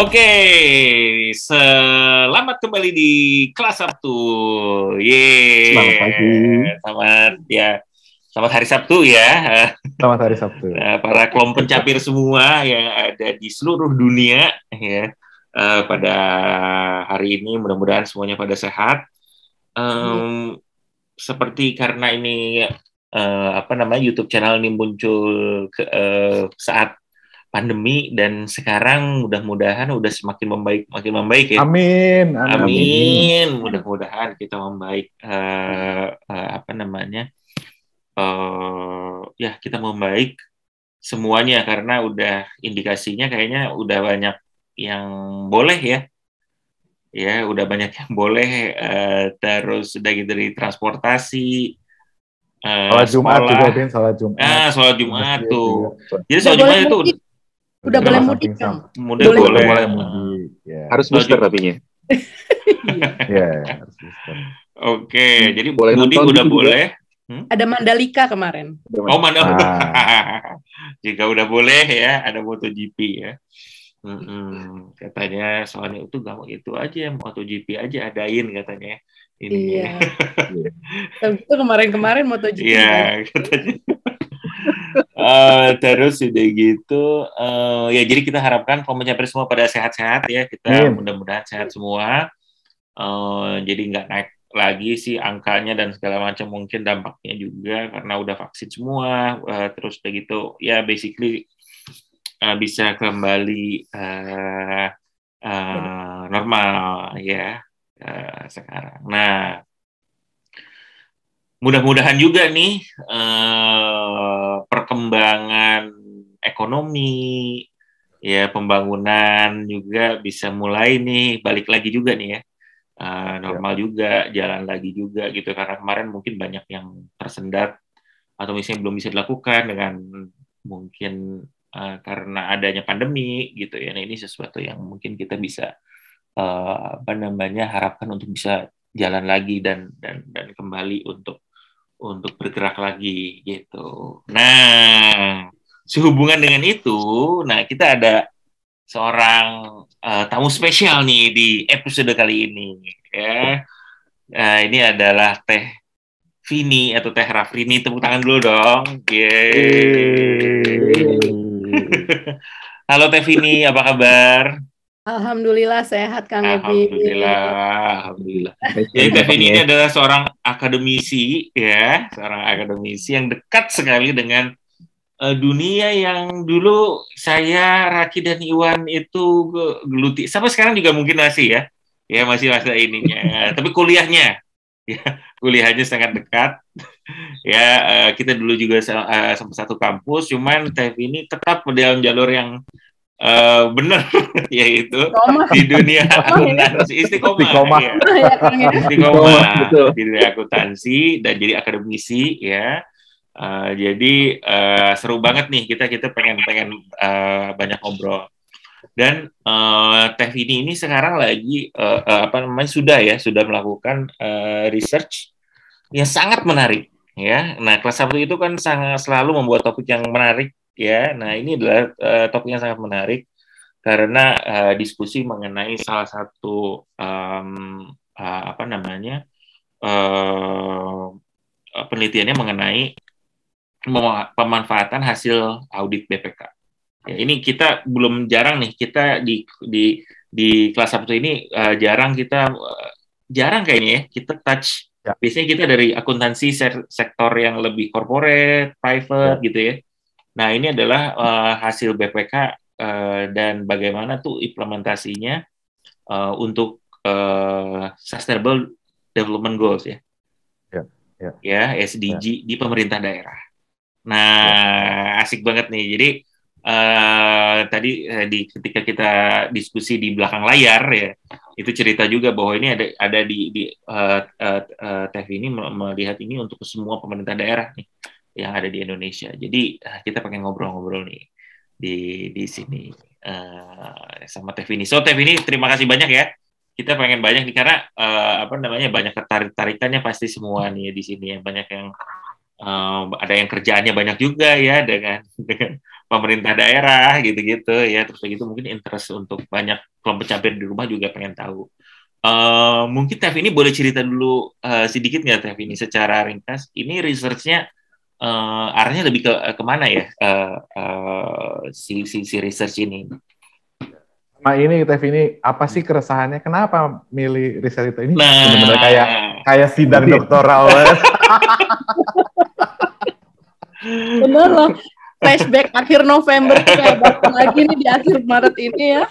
Oke, selamat kembali di kelas Sabtu. Ye. Selamat pagi. Selamat ya. Selamat hari Sabtu ya. Selamat hari Sabtu. Eh, para kelompok pencapir semua yang ada di seluruh dunia ya. Uh, pada hari ini mudah-mudahan semuanya pada sehat. Um, hmm. Seperti karena ini uh, apa namanya YouTube channel ini muncul ke, uh, saat pandemi dan sekarang mudah-mudahan udah semakin membaik makin membaik ya. Amin. Amin. amin. Mudah-mudahan kita membaik uh, uh, apa namanya? Uh, ya kita membaik semuanya karena udah indikasinya kayaknya udah banyak yang boleh ya. Ya, udah banyak yang boleh uh, terus udah gitu dari transportasi Uh, salat Jumat sekolah. juga, Ben. salat Jumat. Ah, salat Jumat tuh. Iya. Jadi salat Jumat itu Udah boleh mudik kan? Mudik boleh, boleh, boleh mudik. Yeah. Harus booster tapi tapinya. ya, harus booster. Oke, hmm. jadi boleh mudik udah boleh. Hmm? Ada Mandalika kemarin. Oh, Mandalika. Ah. Jika udah boleh ya, ada MotoGP ya. mm hmm Katanya soalnya itu mau itu aja, MotoGP aja adain katanya. Ini. Iya. itu kemarin-kemarin MotoGP. Iya, kan? katanya. Eh, terus udah gitu uh, ya jadi kita harapkan kalau mencapai semua pada sehat-sehat ya kita yeah. mudah-mudahan sehat semua uh, jadi nggak naik lagi sih angkanya dan segala macam mungkin dampaknya juga karena udah vaksin semua uh, terus udah gitu ya basically uh, bisa kembali uh, uh, normal ya uh, sekarang nah mudah-mudahan juga nih eh, perkembangan ekonomi ya pembangunan juga bisa mulai nih balik lagi juga nih ya eh, normal ya. juga jalan lagi juga gitu karena kemarin mungkin banyak yang tersendat atau misalnya belum bisa dilakukan dengan mungkin uh, karena adanya pandemi gitu ya nah, ini sesuatu yang mungkin kita bisa uh, apa namanya harapkan untuk bisa jalan lagi dan dan dan kembali untuk untuk bergerak lagi gitu. Nah, sehubungan dengan itu, nah kita ada seorang uh, tamu spesial nih di episode kali ini ya. Nah, ini adalah Teh Vini atau Teh Rafrini tepuk tangan dulu dong. Yeay. Halo Teh Vini, apa kabar? Alhamdulillah sehat Kang Evi. Alhamdulillah, alhamdulillah. Jadi Kevin ini adalah seorang akademisi ya, seorang akademisi yang dekat sekali dengan uh, dunia yang dulu saya Raki dan Iwan itu geluti. Sampai sekarang juga mungkin masih ya. Ya masih masa ininya, tapi kuliahnya ya kuliahnya sangat dekat. ya uh, kita dulu juga uh, satu kampus, cuman Tev ini tetap dalam jalur yang Uh, eh, benar yaitu Koma. di dunia akuntansi istiqomah ya. istiqomah iya. Oh, iya, iya. di dunia akuntansi dan jadi akademisi ya uh, jadi uh, seru banget nih kita kita pengen pengen uh, banyak ngobrol dan uh, Teh Vini ini sekarang lagi uh, uh, apa namanya sudah ya sudah melakukan uh, research yang sangat menarik ya nah kelas satu itu kan sangat selalu membuat topik yang menarik ya. Nah, ini adalah uh, topik yang sangat menarik karena uh, diskusi mengenai salah satu um, uh, apa namanya uh, penelitiannya mengenai pemanfaatan hasil audit BPK. Ya, ini kita belum jarang nih kita di di di kelas satu ini uh, jarang kita uh, jarang kayaknya ya kita touch. Ya. Biasanya kita dari akuntansi sektor yang lebih corporate, private ya. gitu ya. Nah, ini adalah uh, hasil BPK uh, eh, dan bagaimana tuh implementasinya uh, untuk uh, Sustainable Development Goals ya. Ya, ya. ya SDG ya. di pemerintah daerah. Nah, ya. asik banget nih. Jadi uh, tadi eh, di ketika kita diskusi di belakang layar ya, itu cerita juga bahwa ini ada ada di di uh, uh, uh, TV ini melihat ini untuk semua pemerintah daerah nih yang ada di Indonesia. Jadi eh, kita pengen ngobrol-ngobrol nih di di sini uh, sama Tevini. So Tevini terima kasih banyak ya. Kita pengen banyak nih karena uh, apa namanya banyak tertarik tarikannya pasti semua nih di sini ya banyak yang uh, ada yang kerjaannya banyak juga ya dengan dengan pemerintah daerah gitu-gitu ya terus begitu mungkin interest untuk banyak kelompok cabir di rumah juga pengen tahu. Uh, mungkin Tevini boleh cerita dulu uh, sedikit nggak Tevini secara ringkas ini researchnya uh, arahnya lebih ke eh, kemana ya uh, uh, si, si si research ini? Nah ini Tev ini apa sih keresahannya? Kenapa milih riset itu ini? Nah. Benar-benar kayak kayak sidang doktoral. Benar loh, flashback akhir November kayak lagi nih di akhir Maret ini ya.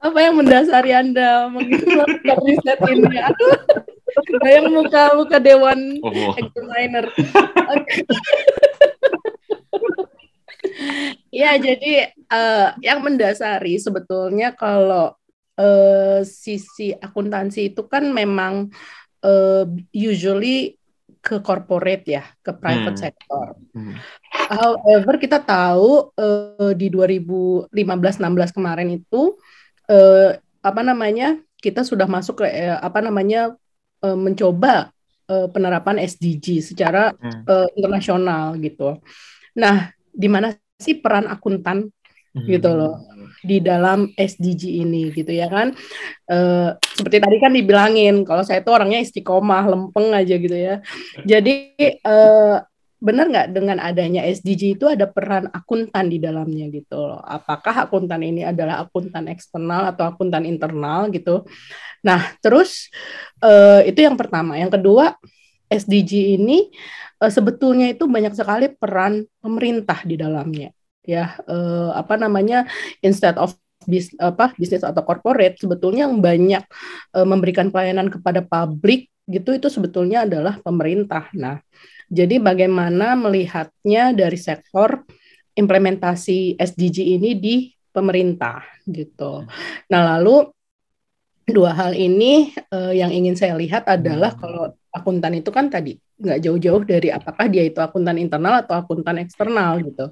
apa yang mendasari Anda mengikuti riset ini? Aduh kayak muka muka dewan oh. examiner. ya jadi uh, yang mendasari sebetulnya kalau uh, sisi akuntansi itu kan memang uh, usually ke corporate ya, ke private hmm. sector. Hmm. However, kita tahu uh, di 2015-16 kemarin itu uh, apa namanya? kita sudah masuk ke uh, apa namanya? uh, mencoba uh, penerapan SDG secara uh, internasional gitu. Nah, di mana sih peran akuntan gitu hmm. loh di dalam SDG ini gitu ya kan? Uh, seperti tadi kan dibilangin kalau saya itu orangnya istiqomah, lempeng aja gitu ya. Jadi uh, benar nggak dengan adanya SDG itu ada peran akuntan di dalamnya gitu loh. Apakah akuntan ini adalah akuntan eksternal atau akuntan internal gitu. Nah, terus uh, itu yang pertama. Yang kedua, SDG ini uh, sebetulnya itu banyak sekali peran pemerintah di dalamnya. Ya, uh, apa namanya? instead of bis, apa bisnis atau corporate sebetulnya yang banyak uh, memberikan pelayanan kepada publik gitu itu sebetulnya adalah pemerintah. Nah, jadi bagaimana melihatnya dari sektor implementasi SDG ini di pemerintah gitu. Nah, lalu dua hal ini uh, yang ingin saya lihat adalah hmm. kalau akuntan itu kan tadi nggak jauh-jauh dari apakah dia itu akuntan internal atau akuntan eksternal gitu.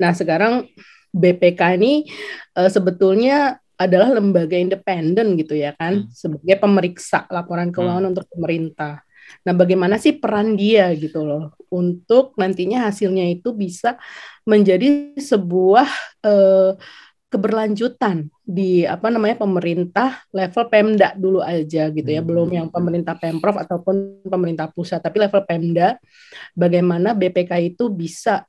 Nah, sekarang BPK ini uh, sebetulnya adalah lembaga independen gitu ya kan hmm. sebagai pemeriksa laporan keuangan hmm. untuk pemerintah. Nah, bagaimana sih peran dia gitu loh untuk nantinya hasilnya itu bisa menjadi sebuah eh, keberlanjutan di apa namanya pemerintah level Pemda dulu aja gitu ya belum yang pemerintah Pemprov ataupun pemerintah pusat tapi level Pemda bagaimana BPK itu bisa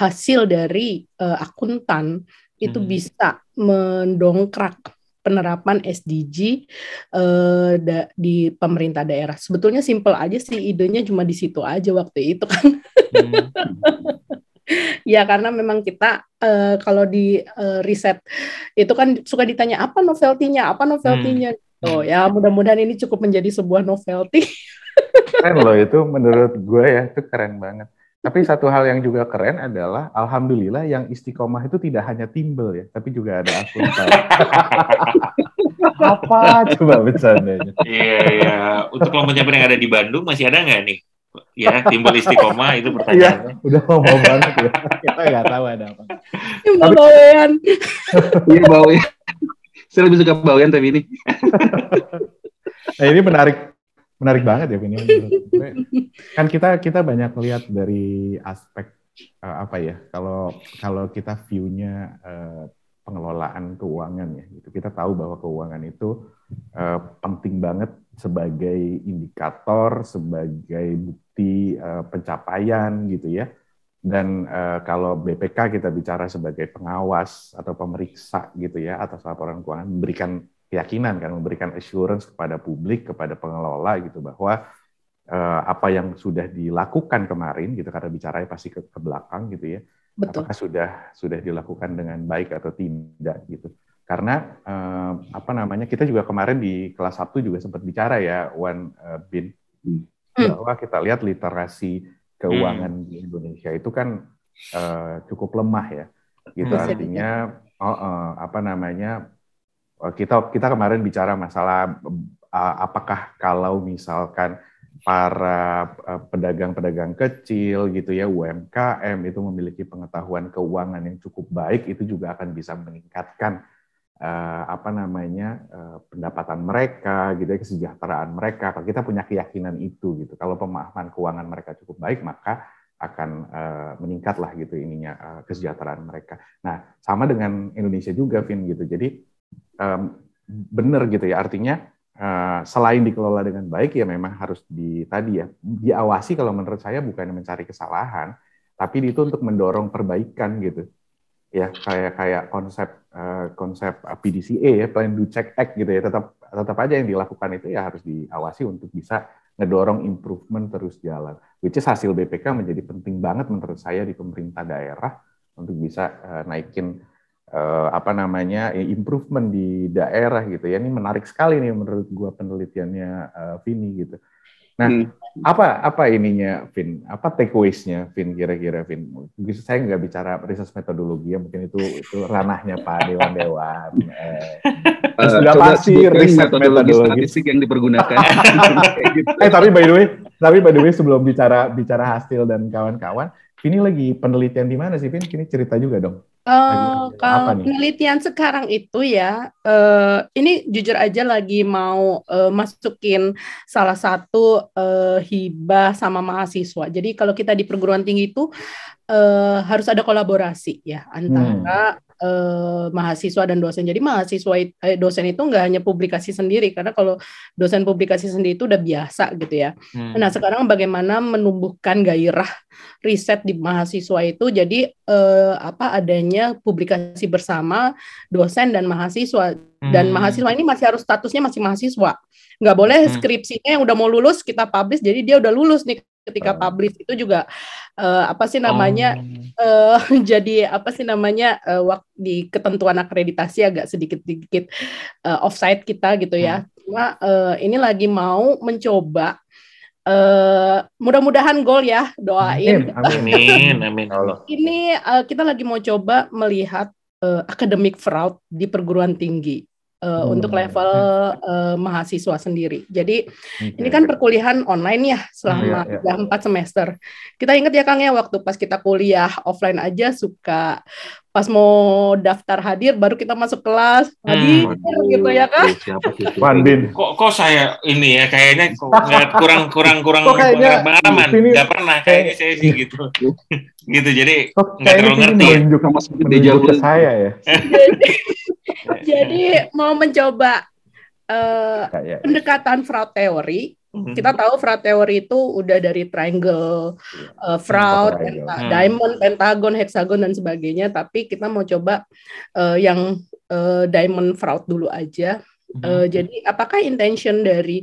hasil dari uh, akuntan itu hmm. bisa mendongkrak penerapan SDG uh, eh, da, di pemerintah daerah. Sebetulnya simple aja sih idenya cuma di situ aja waktu itu kan. Hmm. ya karena memang kita uh, kalau di uh, riset itu kan suka ditanya apa novelty apa novelty-nya. Hmm. Oh ya mudah-mudahan ini cukup menjadi sebuah novelty. keren loh itu menurut gue ya itu keren banget. Tapi satu hal yang juga keren adalah alhamdulillah yang istiqomah itu tidak hanya timbel ya, tapi juga ada akun. Apa coba bercandanya? Iya, iya. Untuk kelompok yang ada di Bandung masih ada nggak nih? Ya, timbul istiqomah itu iya, pertanyaan. Ya, udah ngomong banget ya. Kita nggak tahu ada apa. Timbel bawean. Iya, bawean. Saya lebih suka bawean tapi ini. nah, ini menarik menarik banget ya ini ya, kan kita kita banyak lihat dari aspek uh, apa ya? Kalau kalau kita viewnya uh, pengelolaan keuangan ya. itu Kita tahu bahwa keuangan itu uh, penting banget sebagai indikator, sebagai bukti uh, pencapaian gitu ya. Dan uh, kalau BPK kita bicara sebagai pengawas atau pemeriksa gitu ya atas laporan keuangan memberikan keyakinan kan memberikan assurance kepada publik kepada pengelola gitu bahwa eh, apa yang sudah dilakukan kemarin gitu karena bicaranya pasti ke, ke belakang gitu ya Betul. apakah sudah sudah dilakukan dengan baik atau tidak gitu karena eh, apa namanya kita juga kemarin di kelas Sabtu juga sempat bicara ya Wan uh, Bin hmm. hmm. bahwa kita lihat literasi keuangan hmm. di Indonesia itu kan eh, cukup lemah ya gitu artinya oh, eh, apa namanya Eh, kita kita kemarin bicara masalah uh, apakah kalau misalkan para eh, pedagang-pedagang kecil gitu ya UMKM itu memiliki pengetahuan keuangan yang cukup baik itu juga akan bisa meningkatkan uh, apa namanya uh, pendapatan mereka gitu ya kesejahteraan mereka kalau kita punya keyakinan itu gitu kalau pemahaman keuangan mereka cukup baik maka akan uh, meningkatlah gitu ininya uh, kesejahteraan mereka nah sama dengan Indonesia juga Vin gitu jadi um, benar gitu ya. Artinya uh, selain dikelola dengan baik ya memang harus di tadi ya diawasi kalau menurut saya bukan mencari kesalahan, tapi itu untuk mendorong perbaikan gitu. Ya kayak kayak konsep uh, konsep PDCA ya Plan Do Check Act gitu ya. Tetap tetap aja yang dilakukan itu ya harus diawasi untuk bisa ngedorong improvement terus jalan. Which is hasil BPK menjadi penting banget menurut saya di pemerintah daerah untuk bisa uh, naikin uh, apa namanya improvement di daerah gitu ya. Ini menarik sekali nih menurut gua penelitiannya uh, Vini gitu. Nah, hmm. apa apa ininya Vin? Apa takeaways-nya Vin kira-kira Vin? Saya nggak bicara riset metodologi ya, mungkin itu itu ranahnya Pak Dewan Dewan. Eh, uh, sudah pasti riset metodologi, statistik yang dipergunakan. Gitu. eh tapi by the way, tapi by the way sebelum bicara bicara hasil dan kawan-kawan, Vini lagi penelitian di mana sih Vin? Kini cerita juga dong. Eh, kalau penelitian sekarang itu ya, uh, ini jujur aja lagi mau uh, masukin salah satu uh, hibah sama mahasiswa. Jadi kalau kita di perguruan tinggi itu uh, harus ada kolaborasi ya antara hmm eh, mahasiswa dan dosen. Jadi mahasiswa eh, dosen itu nggak hanya publikasi sendiri karena kalau dosen publikasi sendiri itu udah biasa gitu ya. Hmm. Nah sekarang bagaimana menumbuhkan gairah riset di mahasiswa itu jadi eh, apa adanya publikasi bersama dosen dan mahasiswa dan hmm. mahasiswa ini masih harus statusnya masih mahasiswa nggak boleh hmm. skripsinya yang udah mau lulus kita publish jadi dia udah lulus nih ketika publish itu juga uh, apa sih namanya oh. uh, jadi apa sih namanya uh, eh, waktu di ketentuan akreditasi agak sedikit-sedikit uh, offside kita gitu ya. Hmm. Cuma uh, ini lagi mau mencoba Uh, mudah-mudahan gol ya doain. Amin, amin, amin ya Allah. ini uh, kita lagi mau coba melihat uh, academic fraud di perguruan tinggi uh, untuk level uh, mahasiswa sendiri. Jadi okay. ini kan perkuliahan online ya selama yeah, iya, iya. yeah. semester. Kita ingat ya Kang ya waktu pas kita kuliah offline aja suka pas mau daftar hadir baru kita masuk kelas hmm. hadir hmm. gitu ya kan sih? kok kok saya ini ya kayaknya kurang kurang kurang kayaknya pengalaman nggak pernah kayaknya saya sih gitu gitu jadi nggak terlalu ngerti juga ya. masuk ke saya ya Jadi mau mencoba uh, ya, ya, pendekatan fraud teori. Mhm. Kita tahu fraud teori itu udah dari triangle, uh, fraud, Penta- hmm. diamond, pentagon, hexagon dan sebagainya. Tapi kita mau coba uh, yang uh, diamond fraud dulu aja. Mm-hmm. jadi apakah intention dari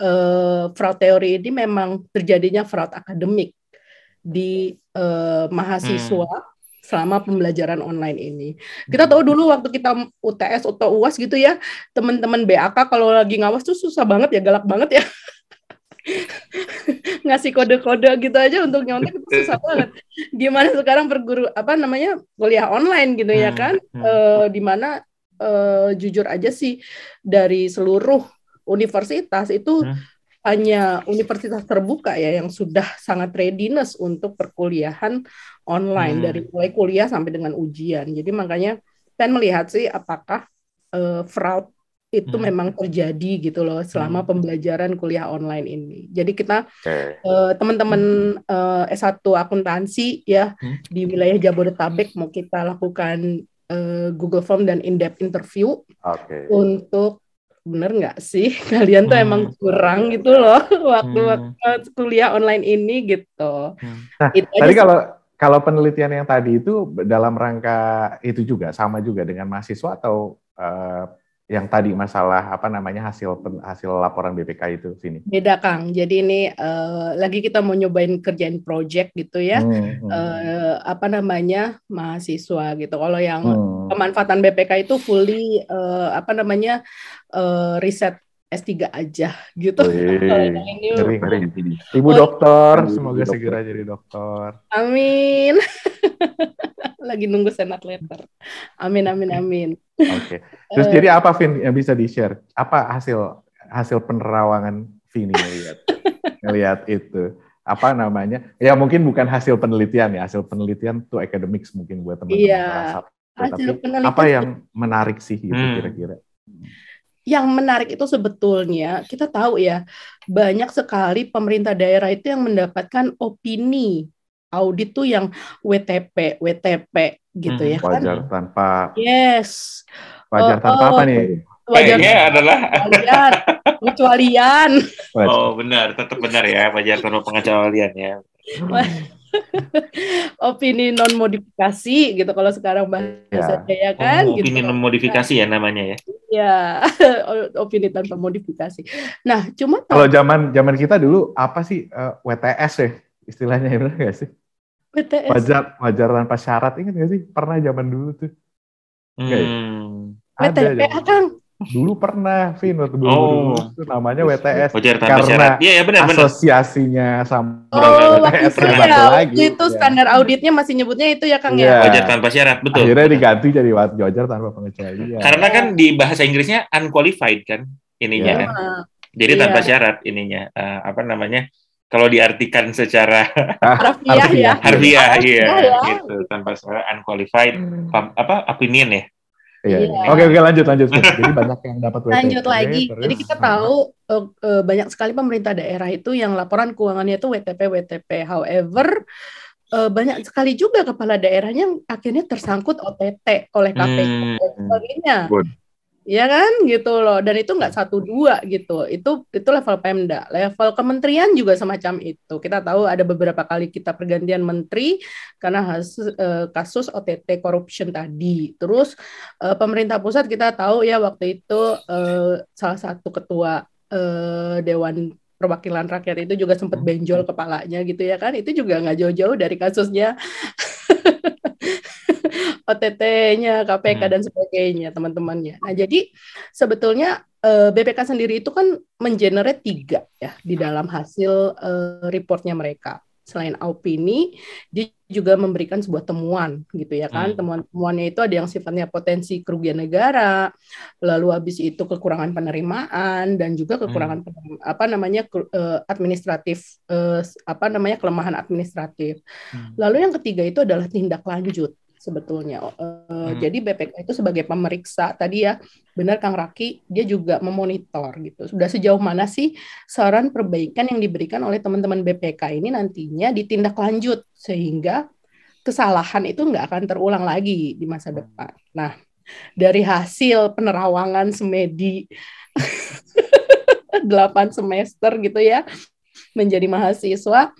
uh, fraud teori ini memang terjadinya fraud akademik di uh, mahasiswa? Hmm selama pembelajaran online ini. Kita hmm. tahu dulu waktu kita UTS atau UAS gitu ya, teman-teman BAK kalau lagi ngawas tuh susah banget ya, galak banget ya. ngasih kode-kode gitu aja untuk nyontek itu susah banget. Gimana sekarang perguru apa namanya kuliah online gitu ya hmm, kan? Hmm. E, eh, dimana e, eh, jujur aja sih dari seluruh universitas itu hanya universitas terbuka ya yang sudah sangat readiness untuk perkuliahan online hmm. dari mulai kuliah sampai dengan ujian. Jadi makanya pengen melihat sih apakah uh, fraud itu hmm. memang terjadi gitu loh selama hmm. pembelajaran kuliah online ini. Jadi kita okay. Eh, teman-teman uh, eh, S1 akuntansi ya hmm. di wilayah Jabodetabek mau kita lakukan uh, Google Form dan in-depth interview okay. untuk bener nggak sih kalian tuh hmm. emang kurang gitu loh waktu, waktu hmm. kuliah online ini gitu. Hmm. Nah, tadi kalau kalau penelitian yang tadi itu dalam rangka itu juga sama juga dengan mahasiswa atau uh, yang tadi masalah apa namanya hasil hasil laporan BPK itu sini. Beda Kang. Jadi ini uh, lagi kita mau nyobain kerjain project gitu ya. Hmm, hmm. Uh, apa namanya mahasiswa gitu. Kalau yang hmm. pemanfaatan BPK itu fully uh, apa namanya uh, riset S3 aja gitu. Ngeri, ngeri. Ibu oh, dokter, semoga dokter. segera jadi dokter. Amin. Lagi nunggu senat letter. Amin, amin, amin. Oke. Okay. Terus uh, jadi apa Vin yang bisa di-share? Apa hasil hasil penerawangan Vin ngelihat ngelihat itu? Apa namanya? Ya mungkin bukan hasil penelitian ya, hasil penelitian tuh academics mungkin buat teman-teman. Iya. Hasil Tapi penelitian. apa yang menarik sih itu hmm. kira-kira? Hmm. Kira -kira? yang menarik itu sebetulnya kita tahu ya banyak sekali pemerintah daerah itu yang mendapatkan opini audit tuh yang WTP WTP gitu hmm, ya wajar kan wajar tanpa yes wajar tanpa apa nih eh, wajar eh, adalah wajar pengecualian oh benar tetap benar ya wajar tanpa pengecualian ya opini non modifikasi gitu kalau sekarang bahasa ya, ya kan oh, opini gitu. non modifikasi ya namanya ya ya opini tanpa modifikasi nah cuma kalau zaman zaman kita dulu apa sih uh, eh, WTS ya istilahnya ya sih WTS wajar wajar tanpa syarat ingat gak sih pernah zaman dulu tuh ya? hmm. Gak, kan Dulu pernah, Vin, waktu dulu, oh. dulu namanya WTS oh, karena ya, ya, benar, asosiasinya sama oh, WTS ya, lagi. Itu ya. standar auditnya masih nyebutnya itu ya, Kang ya. ya. Wajar tanpa syarat, betul. Akhirnya diganti jadi wajar tanpa pengecualian. Karena kan di bahasa Inggrisnya unqualified kan ininya ya. kan. Jadi ya. tanpa syarat ininya uh, apa namanya? Kalau diartikan secara ah, harfiah ya. Harfiah, iya. Ya. Gitu, tanpa syarat unqualified hmm. apa opinion ya Iya, iya. iya. Oke oke lanjut lanjut. Nah. Jadi banyak yang dapat WTP. Lanjut lagi. Terus, Jadi kita tahu uh, banyak sekali pemerintah daerah itu yang laporan keuangannya itu WTP WTP. However uh, banyak sekali juga kepala daerahnya yang akhirnya tersangkut OTT oleh KPK hmm. dan sebagainya. Good ya kan gitu loh dan itu nggak satu dua gitu itu itu level Pemda level kementerian juga semacam itu kita tahu ada beberapa kali kita pergantian menteri karena hasil, eh, kasus OTT corruption tadi terus eh, pemerintah pusat kita tahu ya waktu itu eh, salah satu ketua eh, Dewan Perwakilan Rakyat itu juga sempat benjol kepalanya gitu ya kan itu juga nggak jauh-jauh dari kasusnya OTT-nya KPK hmm. dan sebagainya teman-temannya. Nah jadi sebetulnya eh, BPK sendiri itu kan mengenerate tiga ya di hmm. dalam hasil uh, reportnya mereka. Selain opini, dia juga memberikan sebuah temuan gitu ya kan. Hmm. Temuan-temuannya itu ada yang sifatnya potensi kerugian negara, lalu habis itu kekurangan penerimaan dan juga hmm. kekurangan hmm. apa namanya eh, administratif apa namanya kelemahan administratif. Hmm. Lalu yang ketiga itu adalah tindak lanjut sebetulnya. Uh, hmm. Jadi BPK itu sebagai pemeriksa tadi ya, benar Kang Raki, dia juga memonitor gitu. Sudah sejauh mana sih saran perbaikan yang diberikan oleh teman-teman BPK ini nantinya ditindaklanjut sehingga kesalahan itu nggak akan terulang lagi di masa hmm. depan. Nah, dari hasil penerawangan semedi 8 semester gitu ya, menjadi mahasiswa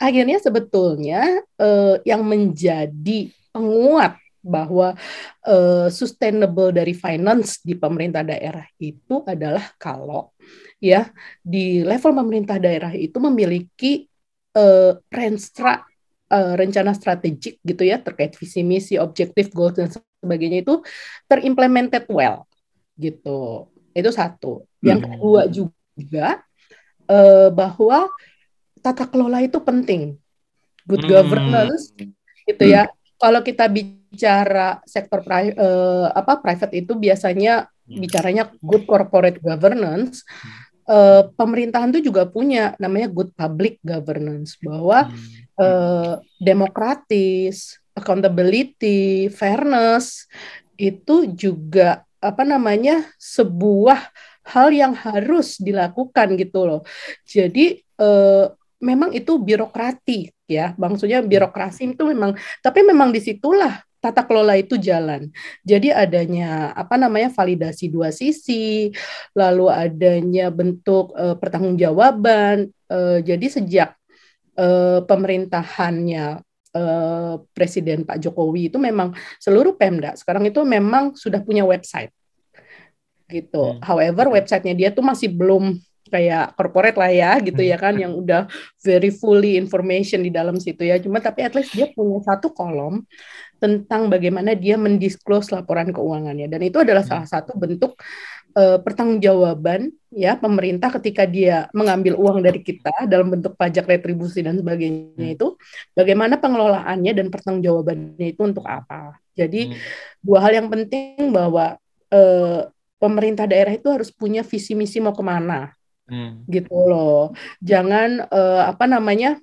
akhirnya sebetulnya eh, yang menjadi penguat bahwa uh, sustainable dari finance di pemerintah daerah itu adalah kalau ya di level pemerintah daerah itu memiliki uh, renstra uh, rencana strategik gitu ya terkait visi misi objektif goals dan sebagainya itu terimplemented well gitu itu satu yang hmm. kedua juga uh, bahwa tata kelola itu penting good hmm. governance hmm. gitu ya kalau kita bicara sektor pri, uh, apa private itu biasanya hmm. bicaranya good corporate governance, uh, pemerintahan itu juga punya namanya good public governance bahwa uh, demokratis, accountability, fairness itu juga apa namanya sebuah hal yang harus dilakukan gitu loh. Jadi uh, memang itu birokrati ya maksudnya birokrasi itu memang tapi memang disitulah tata kelola itu jalan. Jadi adanya apa namanya validasi dua sisi, lalu adanya bentuk e, pertanggungjawaban. E, jadi sejak e, pemerintahannya e, Presiden Pak Jokowi itu memang seluruh Pemda sekarang itu memang sudah punya website gitu. Hmm. However, websitenya dia tuh masih belum kayak corporate lah ya gitu ya kan yang udah very fully information di dalam situ ya cuma tapi at least dia punya satu kolom tentang bagaimana dia mendisclose laporan keuangannya dan itu adalah salah hmm. satu bentuk uh, pertanggungjawaban ya pemerintah ketika dia mengambil uang dari kita dalam bentuk pajak retribusi dan sebagainya hmm. itu bagaimana pengelolaannya dan pertanggungjawabannya itu untuk apa jadi hmm. dua hal yang penting bahwa uh, pemerintah daerah itu harus punya visi misi mau kemana hmm. gitu loh. Jangan uh, apa namanya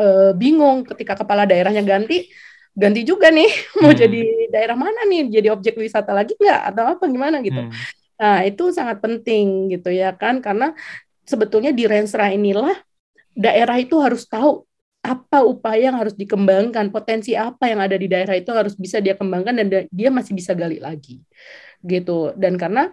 uh, bingung ketika kepala daerahnya ganti, ganti juga nih mau hmm. jadi daerah mana nih, jadi objek wisata lagi nggak atau apa gimana gitu. Hmm. Nah itu sangat penting gitu ya kan karena sebetulnya di Rensra inilah daerah itu harus tahu apa upaya yang harus dikembangkan, potensi apa yang ada di daerah itu harus bisa dia kembangkan dan dia masih bisa gali lagi. Gitu. Dan karena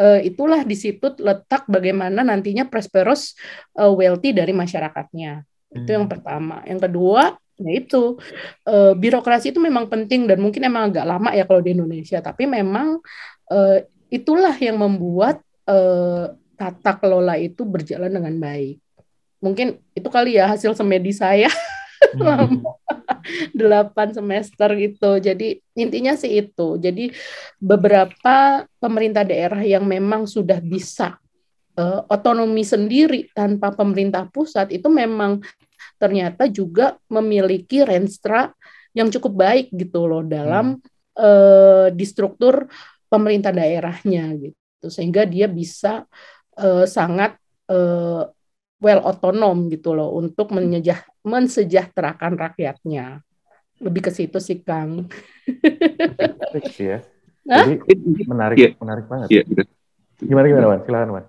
uh, itulah di situ letak bagaimana nantinya prosperous uh, wealthy dari masyarakatnya. Hmm. Itu yang hmm. pertama. Yang kedua, yaitu uh, eh, birokrasi itu memang penting dan mungkin emang agak lama ya kalau di Indonesia, tapi memang uh, itulah yang membuat uh, tata kelola itu berjalan dengan baik. Mungkin itu kali ya hasil semedi saya. Hmm. delapan semester gitu. Jadi intinya sih itu. Jadi beberapa pemerintah daerah yang memang sudah bisa uh, otonomi sendiri tanpa pemerintah pusat itu memang ternyata juga memiliki renstra yang cukup baik gitu loh dalam hmm. uh, di struktur pemerintah daerahnya gitu. Sehingga dia bisa uh, sangat uh, well otonom gitu loh untuk menyejah, mensejahterakan rakyatnya. Lebih ke situ sih Kang. ya. Jadi menarik, yeah. menarik banget. Yeah, iya, Gimana gimana Wan? Silakan Wan.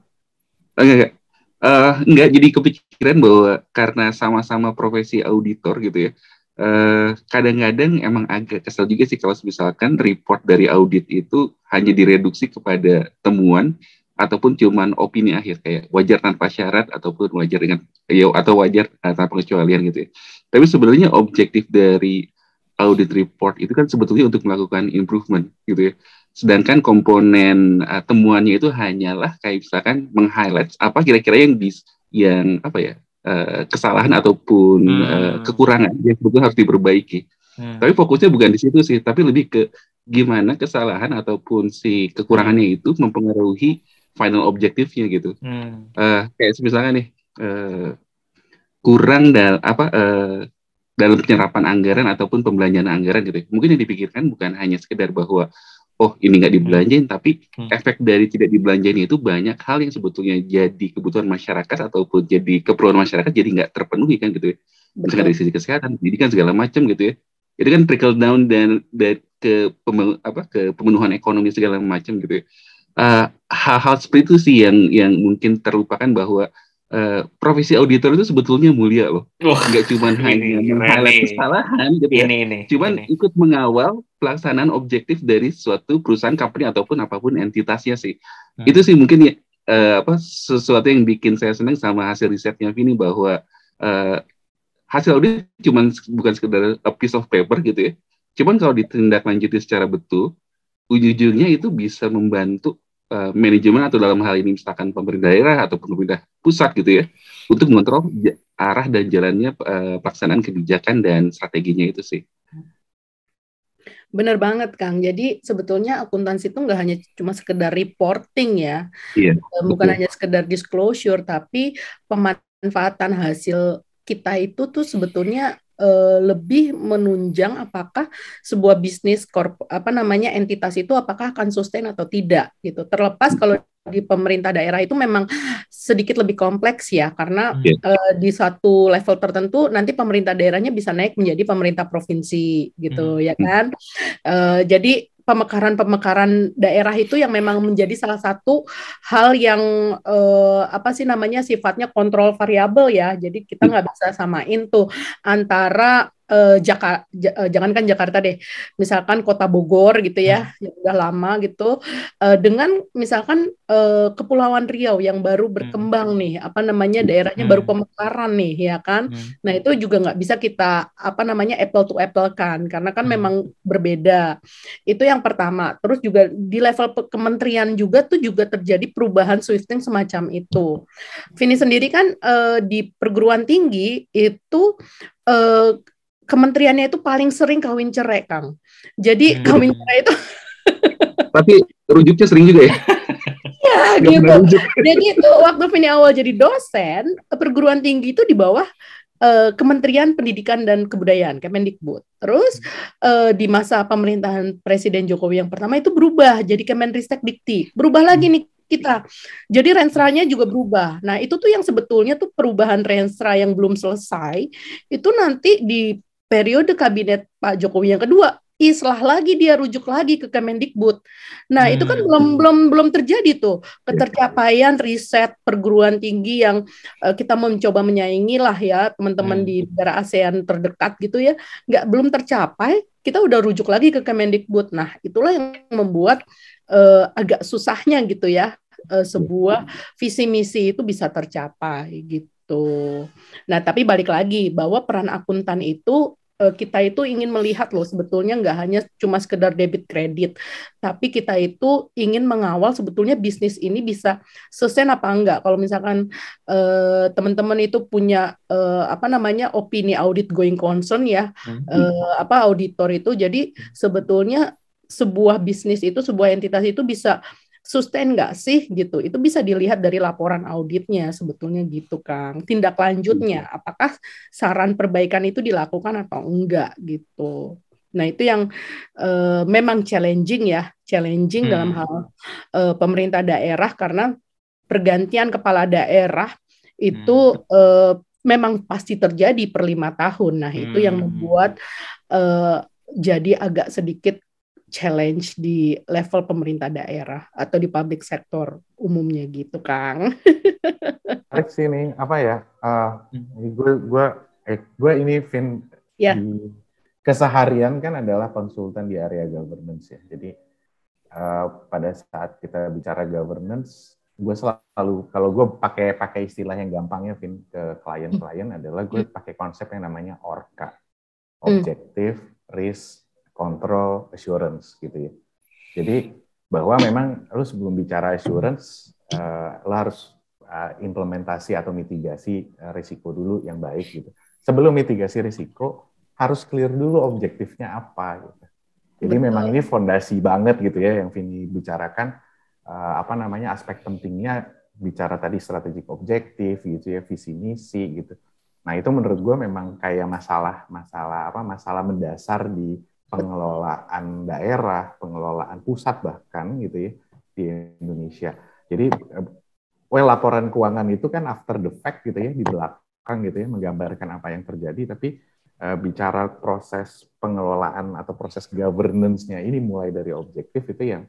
Oke, okay, Uh, eh, enggak jadi kepikiran bahwa karena sama-sama profesi auditor gitu ya. Eh, kadang-kadang uh, emang agak kesel juga sih kalau misalkan report dari audit itu hanya hmm. direduksi kepada temuan ataupun cuman opini akhir kayak wajar tanpa syarat ataupun wajar dengan ya, atau wajar eh, tanpa pengecualian gitu ya. Tapi sebenarnya objektif dari audit report itu kan sebetulnya untuk melakukan improvement gitu ya. Sedangkan komponen uh, temuannya itu hanyalah kayak misalkan meng-highlight apa kira-kira yang bis, yang apa ya uh, kesalahan ataupun hmm. uh, kekurangan yang betul harus diperbaiki. Hmm. Tapi fokusnya bukan di situ sih, tapi lebih ke gimana kesalahan ataupun si kekurangannya itu mempengaruhi final objektifnya gitu. Hmm. Uh, kayak misalnya nih uh, kurang dal apa uh, dalam penyerapan anggaran ataupun pembelanjaan anggaran gitu. Mungkin yang dipikirkan bukan hanya sekedar bahwa oh ini nggak dibelanjain, hmm. tapi hmm. efek dari tidak dibelanjain itu banyak hal yang sebetulnya jadi kebutuhan masyarakat ataupun jadi keperluan masyarakat jadi nggak terpenuhi kan gitu ya. Misalkan dari sisi kesehatan, pendidikan segala macam gitu ya. Itu kan trickle down dan, dan ke apa ke pemenuhan ekonomi segala macam gitu ya. Eh, hal-hal uh, seperti itu sih yang yang mungkin terlupakan bahwa Uh, profesi auditor itu sebetulnya mulia loh. Oh, nggak cuma hanya meng kesalahan gitu ya. ini, ya. Ini, cuman ini. ikut mengawal pelaksanaan objektif dari suatu perusahaan company ataupun apapun entitasnya sih. Hmm. Itu sih mungkin ya uh, apa sesuatu yang bikin saya senang sama hasil risetnya Vini bahwa uh, hasil audit cuma bukan sekedar a piece of paper gitu ya. Cuman kalau ditindaklanjuti secara betul, ujung-ujungnya itu bisa membantu uh, manajemen atau dalam hal ini misalkan pemerintah daerah atau pemerintah pusat gitu ya untuk mengontrol arah dan jalannya uh, pelaksanaan kebijakan dan strateginya itu sih. Bener banget Kang. Jadi sebetulnya akuntansi itu nggak hanya cuma sekedar reporting ya, yeah, iya, bukan betul. hanya sekedar disclosure, tapi pemanfaatan hasil kita itu tuh sebetulnya Eh, lebih menunjang apakah sebuah bisnis korp apa namanya entitas itu apakah akan sustain atau tidak gitu terlepas kalau di pemerintah daerah itu memang sedikit lebih kompleks ya karena yeah. Iya. uh, di satu level tertentu nanti pemerintah daerahnya bisa naik menjadi pemerintah provinsi gitu mm. ya kan uh, jadi pemekaran-pemekaran daerah itu yang memang menjadi salah satu hal yang eh, apa sih namanya sifatnya kontrol variabel ya. Jadi kita hmm. nggak bisa samain tuh antara Eh, jaka Jakarta eh, jangankan Jakarta deh misalkan kota Bogor gitu ya hmm. yang udah lama gitu uh, dengan misalkan uh, Kepulauan Riau yang baru hmm. berkembang hmm. nih apa namanya daerahnya hmm. baru pemekaran nih ya kan hmm. nah itu juga nggak bisa kita apa namanya apple to apple kan karena kan hmm. memang berbeda itu yang pertama terus juga di level kementerian juga tuh juga terjadi perubahan swifting semacam itu Vini sendiri kan uh, di perguruan tinggi itu uh, kementeriannya itu paling sering kawin cerai, Kang. Jadi hmm. kawin cerai itu Tapi rujuknya sering juga ya. Iya, gitu. Jadi itu waktu Vini awal jadi dosen, perguruan tinggi itu di bawah uh, Kementerian Pendidikan dan Kebudayaan Kemendikbud. Terus uh, di masa pemerintahan Presiden Jokowi yang pertama itu berubah jadi Kemenristek Dikti. Berubah lagi hmm. nih kita. Jadi rensranya juga berubah. Nah, itu tuh yang sebetulnya tuh perubahan rensra yang belum selesai itu nanti di periode kabinet Pak Jokowi yang kedua islah lagi dia rujuk lagi ke Kemendikbud. Nah, hmm. itu kan hmm, belum belum belum terjadi tuh ketercapaian iya. riset perguruan tinggi yang uh, kita mencoba menyaingi lah ya teman-teman hmm. di negara ASEAN terdekat gitu ya. nggak belum tercapai, kita udah rujuk lagi ke Kemendikbud. Nah, itulah yang membuat uh, agak susahnya gitu ya uh, sebuah visi misi itu bisa tercapai gitu gitu. Nah, tapi balik lagi bahwa peran akuntan itu eh, kita itu ingin melihat loh sebetulnya nggak hanya cuma sekedar debit kredit, tapi kita itu ingin mengawal sebetulnya bisnis ini bisa sustain apa enggak. Kalau misalkan eh, teman-teman itu punya eh, apa namanya opini audit going concern ya, hmm. eh, apa auditor itu, jadi sebetulnya sebuah bisnis itu sebuah entitas itu bisa sustain nggak sih gitu itu bisa dilihat dari laporan auditnya sebetulnya gitu Kang tindak lanjutnya iya. apakah saran perbaikan itu dilakukan atau enggak gitu nah itu yang uh, memang challenging ya challenging hmm. dalam hal uh, pemerintah daerah karena pergantian kepala daerah itu hmm. uh, memang pasti terjadi per lima tahun nah itu yang hmm. membuat jadi agak sedikit challenge di level pemerintah daerah atau di public sector umumnya gitu, Kang. Alex ini apa ya? Uh, ah, hmm. gue gue eh, gue ini fin yeah. keseharian kan adalah konsultan di area governance ya. Jadi uh, pada saat kita bicara governance gue selalu kalau gue pakai pakai istilah yang gampangnya fin ke klien-klien adalah gue hmm. pakai konsep yang namanya ORCA hmm. objektif, risk, control assurance gitu ya. Jadi bahwa memang lu sebelum bicara assurance uh, lu harus uh, implementasi atau mitigasi uh, risiko dulu yang baik gitu. Sebelum mitigasi risiko harus clear dulu objektifnya apa gitu. Jadi Betul. memang ini fondasi banget gitu ya yang Vini bicarakan uh, apa namanya aspek pentingnya bicara tadi strategik objektif gitu ya visi misi gitu. Nah itu menurut gue memang kayak masalah masalah apa masalah mendasar di pengelolaan daerah, pengelolaan pusat bahkan gitu ya di Indonesia. Jadi eh, well laporan keuangan itu kan after the fact gitu ya di belakang gitu ya menggambarkan apa yang terjadi tapi uh, bicara proses pengelolaan atau proses governance-nya ini mulai dari objektif itu yang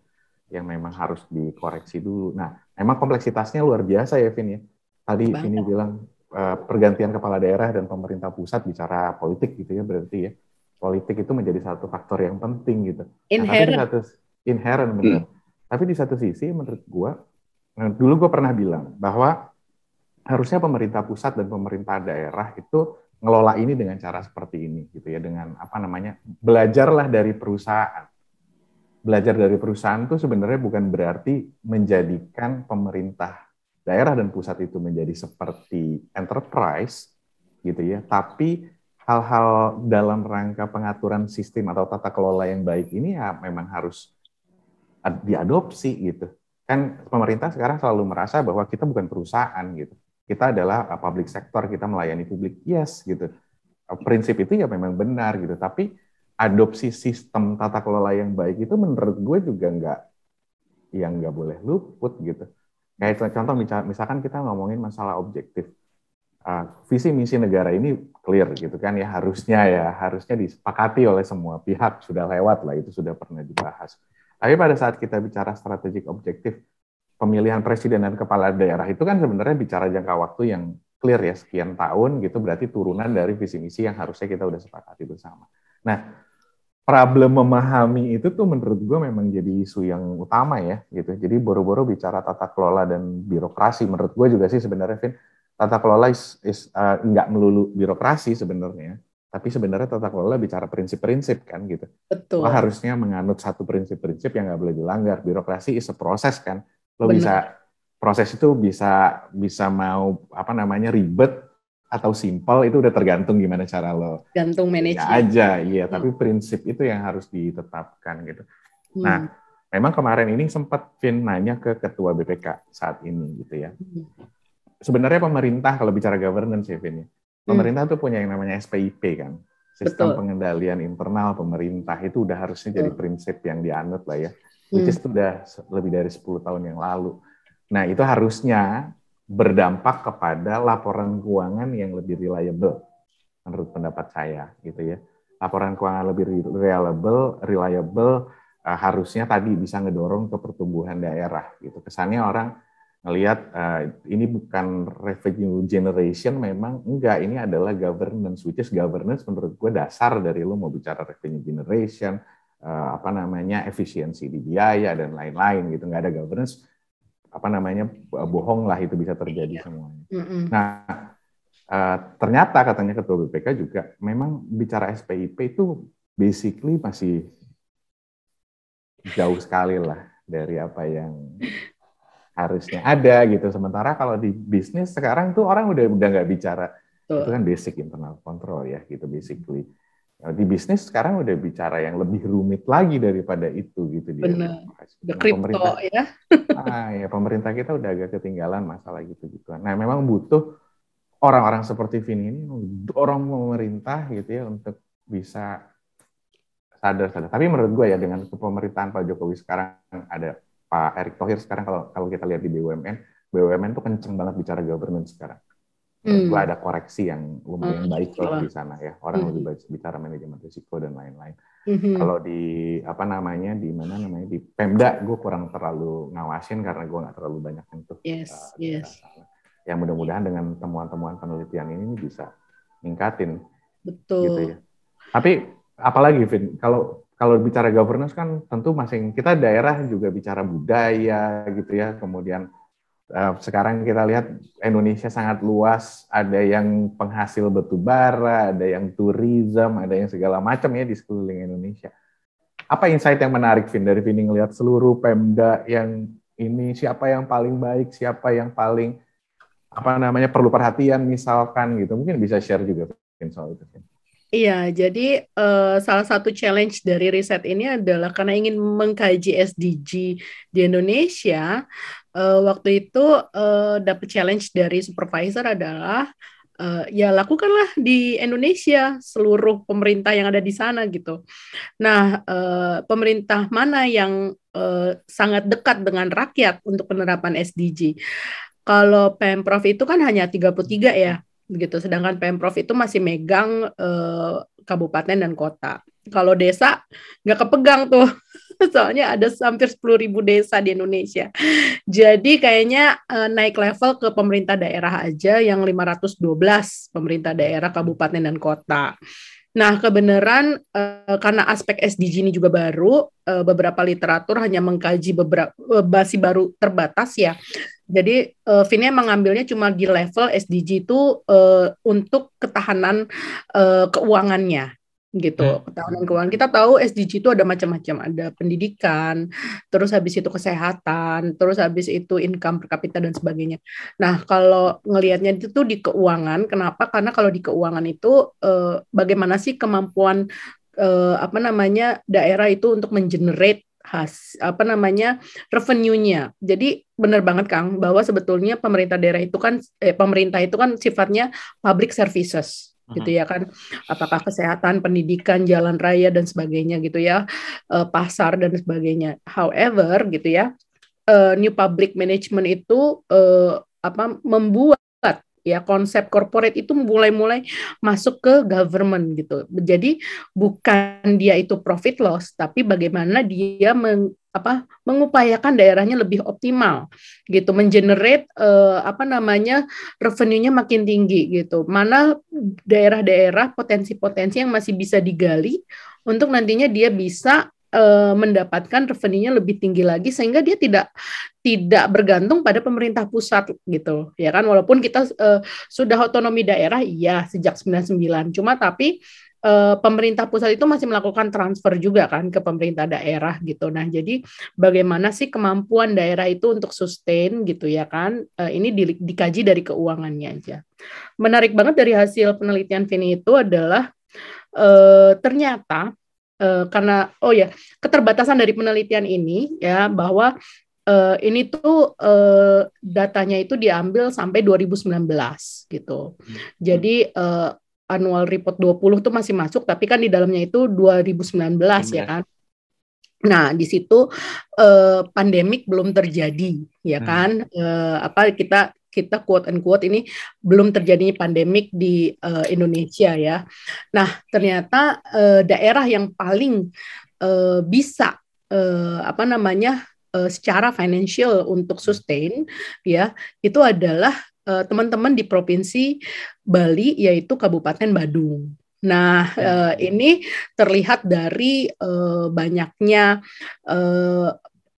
yang memang harus dikoreksi dulu. Nah, memang kompleksitasnya luar biasa ya Vin ya. Tadi Banyak. bilang uh, pergantian kepala daerah dan pemerintah pusat bicara politik gitu ya berarti ya politik itu menjadi satu faktor yang penting gitu. Inherent. Nah, tapi di satu inherent benar. Hmm. Tapi di satu sisi menurut gua nah, dulu gua pernah bilang bahwa harusnya pemerintah pusat dan pemerintah daerah itu ngelola ini dengan cara seperti ini gitu ya dengan apa namanya belajarlah dari perusahaan belajar dari perusahaan itu sebenarnya bukan berarti menjadikan pemerintah daerah dan pusat itu menjadi seperti enterprise gitu ya tapi hal-hal dalam rangka pengaturan sistem atau tata kelola yang baik ini ya memang harus diadopsi gitu. Kan pemerintah sekarang selalu merasa bahwa kita bukan perusahaan gitu. Kita adalah uh, public sector, kita melayani publik. Yes gitu. Uh, prinsip itu ya memang benar gitu, tapi adopsi sistem tata kelola yang baik itu menurut gue juga nggak yang nggak boleh luput gitu. Kayak contoh misalkan kita ngomongin masalah objektif. Ah, visi misi negara ini clear gitu kan ya harusnya ya harusnya disepakati oleh semua pihak sudah lewat lah itu sudah pernah dibahas. Tapi pada saat kita bicara strategik objektif pemilihan presiden dan kepala daerah itu kan sebenarnya bicara jangka waktu yang clear ya sekian tahun gitu berarti turunan dari visi misi yang harusnya kita udah sepakati bersama. Nah, problem memahami itu tuh menurut gue memang jadi isu yang utama ya gitu. Jadi boro-boro bicara tata kelola dan birokrasi menurut gue juga sih sebenarnya Vin tata kelola is, is uh, nggak melulu birokrasi sebenarnya tapi sebenarnya tata kelola bicara prinsip-prinsip kan gitu. Betul. Lo harusnya menganut satu prinsip-prinsip yang nggak boleh dilanggar. Birokrasi is a proses kan. Lo Bener. bisa proses itu bisa bisa mau apa namanya ribet atau simple itu udah tergantung gimana cara lo. Gantung manajemen. Ya aja, iya. Hmm. Tapi prinsip itu yang harus ditetapkan gitu. Hmm. Nah, memang kemarin ini sempat Vin nanya ke ketua BPK saat ini gitu ya. Hmm sebenarnya pemerintah kalau bicara governance ya ini ya. pemerintah hmm. tuh punya yang namanya SPIP kan. Sistem Betul. pengendalian internal pemerintah itu udah harusnya jadi jadi prinsip yang dianut lah ya. Hmm. sudah lebih dari 10 tahun yang lalu. Nah, itu harusnya berdampak kepada laporan keuangan yang lebih reliable menurut pendapat saya gitu ya. Laporan keuangan lebih reliable, reliable uh, harusnya tadi bisa ngedorong ke pertumbuhan daerah gitu. Kesannya orang ngelihat uh, ini bukan revenue generation memang enggak ini adalah governance which is governance menurut gue dasar dari lo mau bicara revenue generation uh, apa namanya efisiensi di biaya dan lain-lain gitu nggak ada governance apa namanya bohong lah itu bisa terjadi iya. semuanya. Mm -hmm. Nah uh, ternyata katanya ketua BPK juga memang bicara SPIP itu basically masih jauh sekali lah dari apa yang harusnya ada gitu. Sementara kalau di bisnis sekarang tuh orang udah udah nggak bicara itu kan basic internal control ya gitu basically. Nah, di bisnis sekarang udah bicara yang lebih rumit lagi daripada itu gitu dia. Benar. Nah, kripto ya. ah ya pemerintah kita udah agak ketinggalan masalah gitu gitu. Nah memang butuh orang-orang seperti Vin ini orang pemerintah gitu ya untuk bisa sadar sadar. Tapi menurut gue ya dengan pemerintahan Pak Jokowi sekarang ada Pak Erick Thohir sekarang kalau kalau kita lihat di BUMN, BUMN tuh kenceng banget bicara government sekarang. Hmm. Gue ada koreksi yang lumayan hmm. baik kalau di sana ya. Orang hmm. lebih baik bicara manajemen risiko dan lain-lain. Hmm. Kalau di apa namanya di mana namanya di Pemda, gue kurang terlalu ngawasin karena gue nggak terlalu banyak untuk. Yes, uh, yes. yang mudah-mudahan dengan temuan-temuan penelitian ini bisa ningkatin. Betul. Gitu ya. Tapi apalagi Vin, kalau kalau bicara governance kan tentu masing kita daerah juga bicara budaya gitu ya. Kemudian eh, sekarang kita lihat Indonesia sangat luas, ada yang penghasil batu bara, ada yang tourism, ada yang segala macam ya di sekeliling Indonesia. Apa insight yang menarik Vin dari Vin ngelihat seluruh Pemda yang ini siapa yang paling baik, siapa yang paling apa namanya perlu perhatian misalkan gitu. Mungkin bisa share juga Vin soal itu. Vin. Iya, jadi uh, salah satu challenge dari riset ini adalah karena ingin mengkaji SDG di Indonesia, uh, waktu itu uh, eh, dapat challenge dari supervisor adalah uh, ya lakukanlah di Indonesia seluruh pemerintah yang ada di sana gitu. Nah, uh, pemerintah mana yang uh, sangat dekat dengan rakyat untuk penerapan SDG? Kalau Pemprov itu kan hanya 33 ya gitu. Sedangkan Pemprov itu masih megang eh, kabupaten dan kota. Kalau desa nggak kepegang tuh. Soalnya ada hampir 10.000 desa di Indonesia. Jadi kayaknya eh, naik level ke pemerintah daerah aja yang 512 pemerintah daerah kabupaten dan kota. Nah, kebenaran uh, karena aspek SDG ini juga baru, uh, beberapa literatur hanya mengkaji beberapa uh, eh, baru terbatas ya. Jadi uh, mengambilnya cuma di level SDG itu uh, untuk ketahanan uh, keuangannya gitu hmm. ketahuan keuangan kita tahu SDG itu ada macam-macam ada pendidikan terus habis itu kesehatan terus habis itu income per kapita dan sebagainya nah kalau ngelihatnya itu tuh di keuangan kenapa karena kalau di keuangan itu eh, bagaimana sih kemampuan eh, apa namanya daerah itu untuk mengenerate khas apa namanya revenue-nya. Jadi benar banget Kang bahwa sebetulnya pemerintah daerah itu kan eh, pemerintah itu kan sifatnya public services gitu ya kan apakah kesehatan pendidikan jalan raya dan sebagainya gitu ya eh, pasar dan sebagainya however gitu ya eh, new public management itu eh, apa membuat ya konsep corporate itu mulai-mulai masuk ke government gitu jadi bukan dia itu profit loss tapi bagaimana dia apa mengupayakan daerahnya lebih optimal gitu mengenerate eh, apa namanya revenue-nya makin tinggi gitu mana daerah-daerah potensi-potensi yang masih bisa digali untuk nantinya dia bisa eh, mendapatkan revenue-nya lebih tinggi lagi sehingga dia tidak tidak bergantung pada pemerintah pusat gitu ya kan walaupun kita eh, sudah otonomi daerah iya sejak 99 cuma tapi uh, pemerintah pusat itu masih melakukan transfer juga kan ke pemerintah daerah gitu. Nah, jadi bagaimana sih kemampuan daerah itu untuk sustain gitu ya kan? Uh, ini di, dikaji dari keuangannya aja. Menarik banget dari hasil penelitian Vini itu adalah uh, ternyata uh, karena oh ya, keterbatasan dari penelitian ini ya bahwa uh, ini tuh uh, datanya itu diambil sampai 2019 gitu. Hmm. Jadi uh, annual report 20 tuh masih masuk tapi kan di dalamnya itu 2019 Benar. ya kan. Nah, di situ eh, pandemik belum terjadi, ya hmm. kan? Eh, apa kita kita quote and quote ini belum terjadi pandemik di eh, Indonesia ya. Nah, ternyata eh, daerah yang paling eh, bisa eh, apa namanya eh, secara financial untuk hmm. sustain ya itu adalah Eh, teman-teman di provinsi Bali yaitu Kabupaten Badung. Nah, uh, ini terlihat dari eh, banyaknya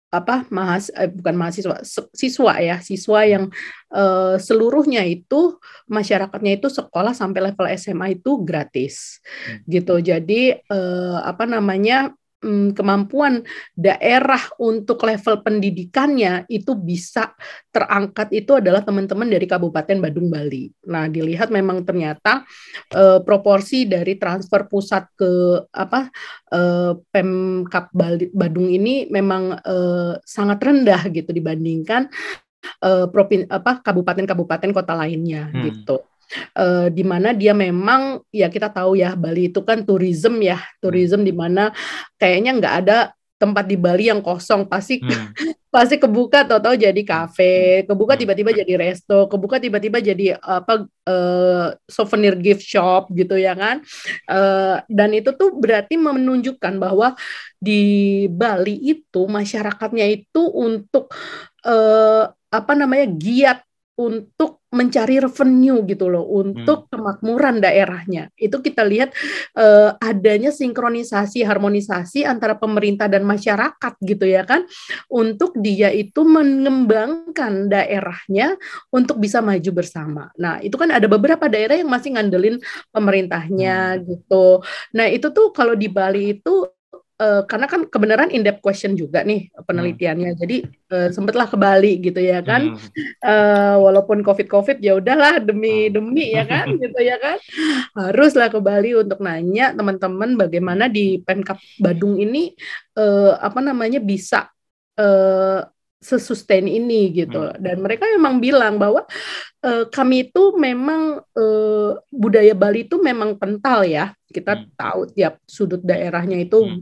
apa mahas eh, bukan mahasiswa siswa ya siswa hmm. yang uh, seluruhnya itu masyarakatnya itu sekolah sampai level SMA itu gratis hmm. gitu jadi uh, apa namanya hmm, kemampuan daerah untuk level pendidikannya itu bisa terangkat itu adalah teman-teman dari Kabupaten Badung Bali. Nah, dilihat memang ternyata eh, proporsi dari transfer pusat ke apa eh, Pemkap Bali, Badung ini memang eh, sangat rendah gitu dibandingkan eh, apa kabupaten-kabupaten kota lainnya hmm. gitu uh, di mana dia memang ya kita tahu ya Bali itu kan tourism ya tourism di mana kayaknya nggak ada tempat di Bali yang kosong pasti hmm. pasti kebuka atau jadi kafe, hmm. kebuka hmm. tiba-tiba jadi resto, kebuka tiba-tiba jadi apa uh, souvenir gift shop gitu ya kan. Uh, dan itu tuh berarti menunjukkan bahwa di Bali itu masyarakatnya itu untuk uh, apa namanya giat untuk mencari revenue gitu loh untuk hmm. kemakmuran daerahnya. Itu kita lihat uh, adanya sinkronisasi harmonisasi antara pemerintah dan masyarakat gitu ya kan untuk dia itu mengembangkan daerahnya untuk bisa maju bersama. Nah, itu kan ada beberapa daerah yang masih ngandelin pemerintahnya hmm. gitu. Nah, itu tuh kalau di Bali itu uh, karena kan kebenaran in depth question juga nih penelitiannya. Hmm. Jadi uh, eh, sempatlah ke Bali gitu ya kan. Hmm. Uh, walaupun covid-covid ya udahlah demi hmm. demi ya kan gitu ya kan. Haruslah ke Bali untuk nanya teman-teman bagaimana di Pemkap Badung ini uh, apa namanya bisa uh, sesustain ini gitu hmm. dan mereka memang bilang bahwa e, kami itu memang e, budaya Bali itu memang kental ya kita hmm. tahu tiap sudut daerahnya itu hmm.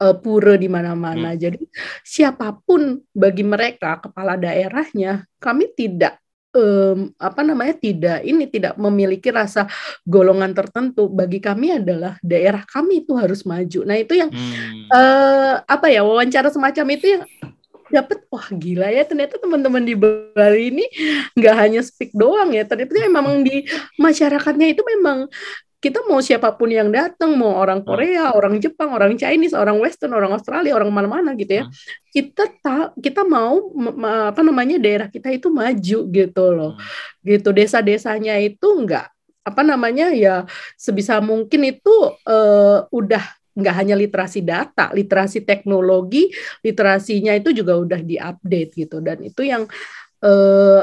e, pura di mana-mana hmm. jadi siapapun bagi mereka kepala daerahnya kami tidak um, apa namanya tidak ini tidak memiliki rasa golongan tertentu bagi kami adalah daerah kami itu harus maju nah itu yang hmm. uh, apa ya wawancara semacam itu yang dapet wah gila ya ternyata teman-teman di Bali ini nggak hanya speak doang ya ternyata memang di masyarakatnya itu memang kita mau siapapun yang datang, mau orang hmm. Korea, hmm. orang Jepang, orang Chinese, orang Western, orang Australia, orang mana-mana gitu ya. Hmm. Kita kita mau apa namanya daerah kita itu maju gitu loh. Hmm. Gitu desa-desanya itu enggak apa namanya ya sebisa mungkin itu uh, udah nggak hanya literasi data, literasi teknologi, literasinya itu juga udah diupdate gitu dan itu yang uh,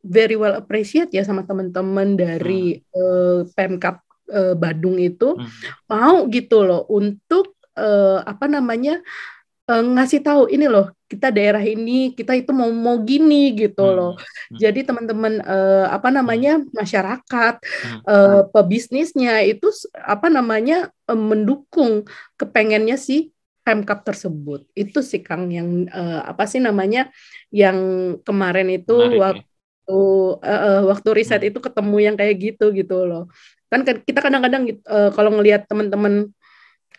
very well appreciate ya sama teman-teman dari hmm. uh, Pemkap uh, eh, Badung itu hmm. mau gitu loh untuk uh, apa namanya uh, uh, ngasih tahu ini loh kita daerah ini kita itu mau mau gini gitu hmm, loh. Hmm. Jadi teman-teman uh, apa hmm. namanya masyarakat hmm. uh, pebisnisnya itu apa namanya uh, mendukung kepengennya si Pemkap tersebut. Itu sih Kang yang uh, apa sih namanya yang kemarin itu Menarik, waktu ya? waktu uh, waktu riset hmm. itu ketemu yang kayak gitu gitu loh kan, kan kita kadang-kadang uh, kalau ngelihat teman-teman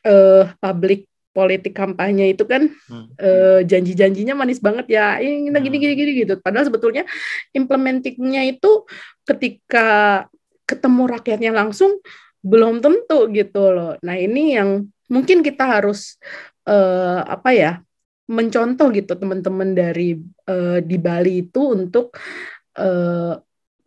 uh, public politik kampanye itu kan hmm. Eh, janji-janjinya manis banget ya ini hmm. gini gini gini gitu padahal sebetulnya implementingnya itu ketika ketemu rakyatnya langsung belum tentu gitu loh nah ini yang mungkin kita harus eh, apa ya mencontoh gitu teman-teman dari eh, di Bali itu untuk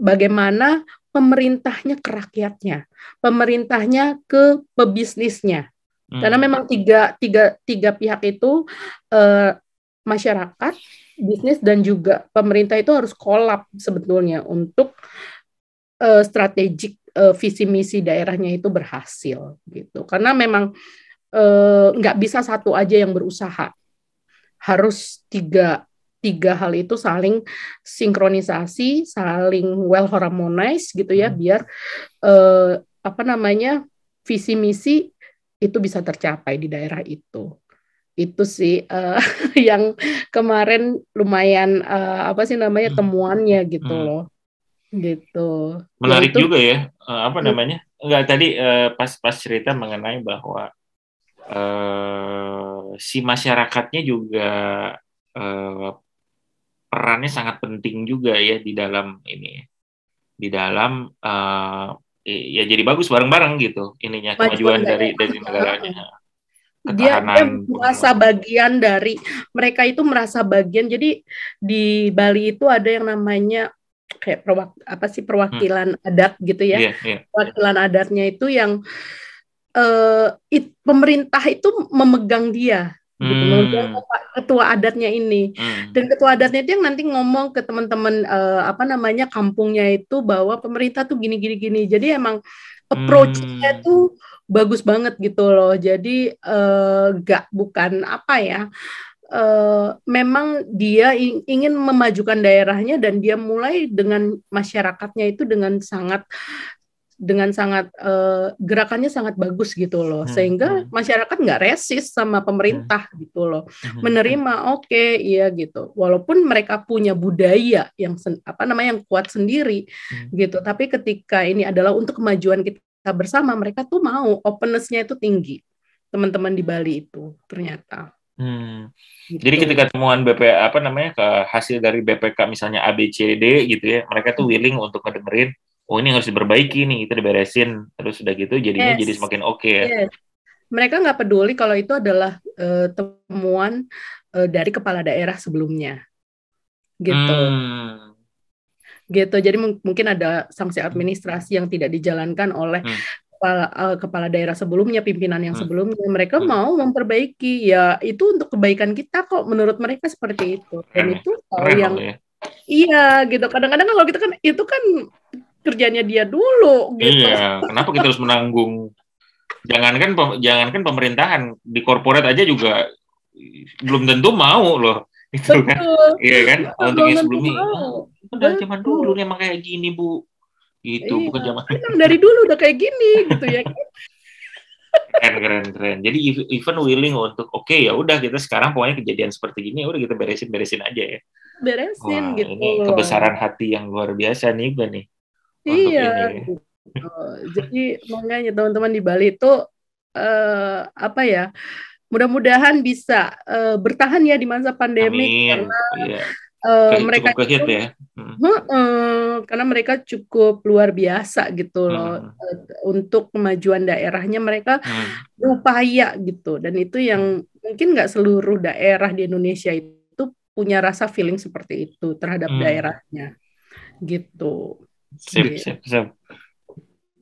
bagaimana pemerintahnya ke rakyatnya pemerintahnya ke pebisnisnya Hmm. Karena memang tiga, tiga, tiga pihak itu uh, masyarakat, bisnis dan juga pemerintah itu harus kolab sebetulnya untuk uh, strategik uh, visi misi daerahnya itu berhasil gitu. Karena memang nggak nggak bisa satu aja yang berusaha, harus tiga tiga hal itu saling sinkronisasi, saling well harmonized gitu ya, hmm. biar uh, apa namanya visi misi itu bisa tercapai di daerah itu itu sih uh, yang kemarin lumayan uh, apa sih namanya hmm. temuannya gitu hmm. loh gitu ya menarik Yaitu, juga ya uh, apa hmm. namanya enggak tadi uh, pas pas cerita mengenai bahwa uh, si masyarakatnya juga uh, perannya sangat penting juga ya di dalam ini di dalam uh, ya jadi bagus bareng-bareng gitu ininya kemajuan dari dari negaranya. Dia, dia eh, gitu. merasa bagian dari mereka itu merasa bagian. Jadi di Bali itu ada yang namanya kayak perwak, apa sih perwakilan hmm. adat gitu ya. Yeah, yeah. Perwakilan adatnya itu yang uh, it, pemerintah itu memegang dia gitu hmm. ketua adatnya ini hmm. dan ketua adatnya dia nanti ngomong ke teman-teman uh, apa namanya kampungnya itu bahwa pemerintah tuh gini gini gini jadi emang approach-nya hmm. tuh bagus banget gitu loh jadi uh, eh, gak bukan apa ya Uh, memang dia ingin memajukan daerahnya dan dia mulai dengan masyarakatnya itu dengan sangat dengan sangat uh, gerakannya sangat bagus gitu loh hmm, sehingga hmm. masyarakat nggak resis sama pemerintah hmm. gitu loh menerima oke okay, iya gitu walaupun mereka punya budaya yang apa namanya yang kuat sendiri gitu tapi ketika ini adalah untuk kemajuan kita bersama mereka tuh mau openness-nya itu tinggi teman-teman di Bali itu ternyata Hmm. Gitu. Jadi ketika temuan BP apa namanya ke hasil dari BPK misalnya ABCD gitu ya, mereka tuh willing untuk ngedengerin oh ini harus diperbaiki nih kita diberesin terus udah gitu jadinya yes. jadi semakin oke okay, ya. yes. mereka nggak peduli kalau itu adalah uh, temuan uh, dari kepala daerah sebelumnya gitu hmm gitu. Jadi mungkin ada sanksi administrasi yang tidak dijalankan oleh hmm. kepala, uh, kepala daerah sebelumnya, pimpinan yang hmm. sebelumnya. Mereka hmm. mau memperbaiki, ya itu untuk kebaikan kita kok. Menurut mereka seperti itu. Dan Keren. itu kalau ya. yang ya. iya gitu. Kadang-kadang kalau kita kan itu kan kerjanya dia dulu gitu. Iya, kenapa kita harus menanggung jangankan jangankan pemerintahan di korporat aja juga belum tentu mau loh itu kan iya kan untuk yang sebelumnya udah zaman dulu nih emang kayak gini bu Itu. iya. bukan zaman emang dari dulu udah kayak gini gitu ya kan? keren keren keren jadi even willing untuk oke okay, ya udah kita sekarang pokoknya kejadian seperti gini udah kita beresin beresin aja ya beresin Wah, gitu ini kebesaran hati yang luar biasa nih gue nih iya jadi makanya teman-teman di Bali itu uh, eh, apa ya mudah-mudahan bisa uh, bertahan ya di masa pandemi Amin. karena yeah. Iya. uh, mereka cukup itu, ya. Hmm. Uh, karena mereka cukup luar biasa gitu loh hmm. uh, untuk kemajuan daerahnya mereka hmm. berupaya gitu dan itu yang hmm. mungkin nggak seluruh daerah di Indonesia itu punya rasa feeling seperti itu terhadap hmm. daerahnya gitu. Gitu. Sip, sip,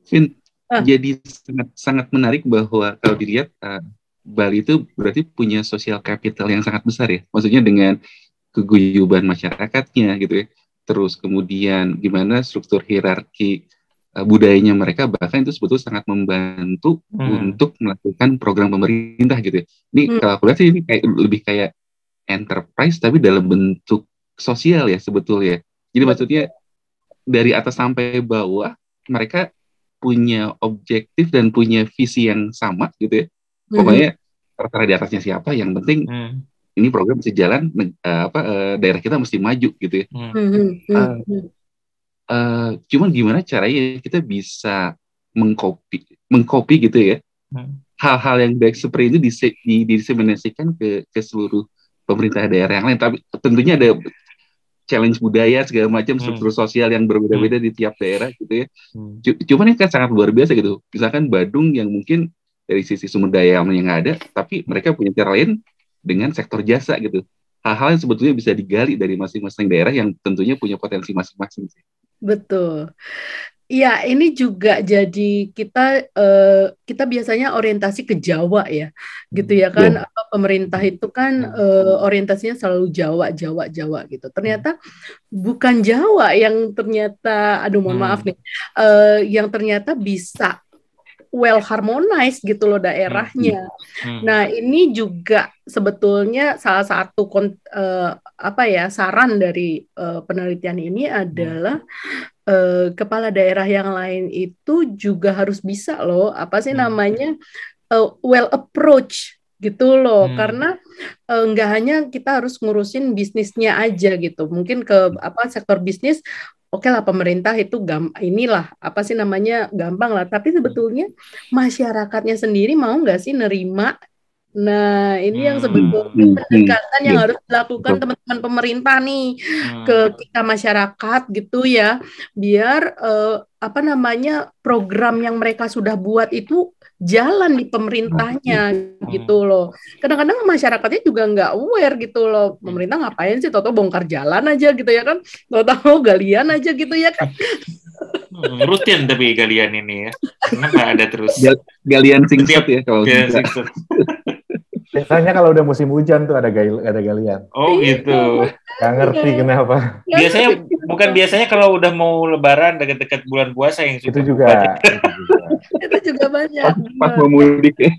sip. ah. Jadi sangat sangat menarik bahwa kalau dilihat uh, Bali itu berarti punya sosial capital yang sangat besar ya. Maksudnya dengan keguyuban masyarakatnya gitu ya. Terus kemudian gimana struktur hierarki uh, budayanya mereka bahkan itu sebetulnya sangat membantu hmm. untuk melakukan program pemerintah gitu ya. Ini hmm. kalau aku lihat sih ini kayak lebih kayak enterprise tapi dalam bentuk sosial ya sebetulnya. Jadi hmm. maksudnya dari atas sampai bawah mereka punya objektif dan punya visi yang sama gitu ya. Mhm. Pokoknya tertera terserah di atasnya siapa, yang penting hmm. ini program bisa jalan eh, apa eh, daerah kita mesti maju gitu ya. Hmm. Uh, uh, cuman gimana caranya kita bisa mengcopy mengcopy gitu ya. Hmm. Hal-hal hmm. yang baik seperti itu dise, di, diseminasikan ke ke seluruh pemerintah daerah yang lain tapi tentunya ada challenge budaya segala macam hmm. struktur sosial yang berbeda-beda hmm. di tiap daerah gitu ya. Hmm. Cuman ini kan sangat luar biasa gitu. Misalkan Badung yang mungkin dari sisi sumber daya yang ada, tapi mereka punya cara lain dengan sektor jasa gitu. Hal-hal yang sebetulnya bisa digali dari masing-masing daerah yang tentunya punya potensi masing-masing Betul. Iya, ini juga jadi kita uh, kita biasanya orientasi ke Jawa ya, gitu ya kan. Yeah. Pemerintah itu kan uh, orientasinya selalu Jawa, Jawa, Jawa gitu. Ternyata bukan Jawa yang ternyata, aduh mohon hmm. maaf nih, uh, yang ternyata bisa well harmonized gitu loh daerahnya. Hmm. Hmm. hmm. Nah ini juga sebetulnya salah satu uh, apa ya saran dari uh, penelitian ini hmm. adalah hmm eh, kepala daerah yang lain itu juga harus bisa loh apa sih hmm. namanya uh, well approach gitu loh hmm. karena eh, nggak uh, hanya kita harus ngurusin bisnisnya aja gitu mungkin ke hmm. apa sektor bisnis oke lah pemerintah itu gam inilah apa sih namanya gampang lah tapi hmm. sebetulnya masyarakatnya sendiri mau nggak sih nerima Nah, ini yang hmm. sebetulnya hmm. pendekatan yang hmm. harus dilakukan teman-teman pemerintah nih ke kita masyarakat gitu ya, biar eh, apa namanya program yang mereka sudah buat itu jalan di pemerintahnya gitu loh. Kadang-kadang masyarakatnya juga nggak aware gitu loh. Pemerintah ngapain sih? Toto bongkar jalan aja gitu ya kan? Toto galian aja gitu ya kan? Hmm, rutin tapi galian ini ya. nggak ada terus? Galian singkat ya kalau ya, Biasanya kalau udah musim hujan tuh ada gail ada galian. Oh iya, gitu. Gak ngerti kenapa. Biasanya iya, bukan biasanya kalau udah mau lebaran dekat-dekat bulan puasa yang itu juga. Itu juga. itu juga banyak. Pas, pas mau mudik ya.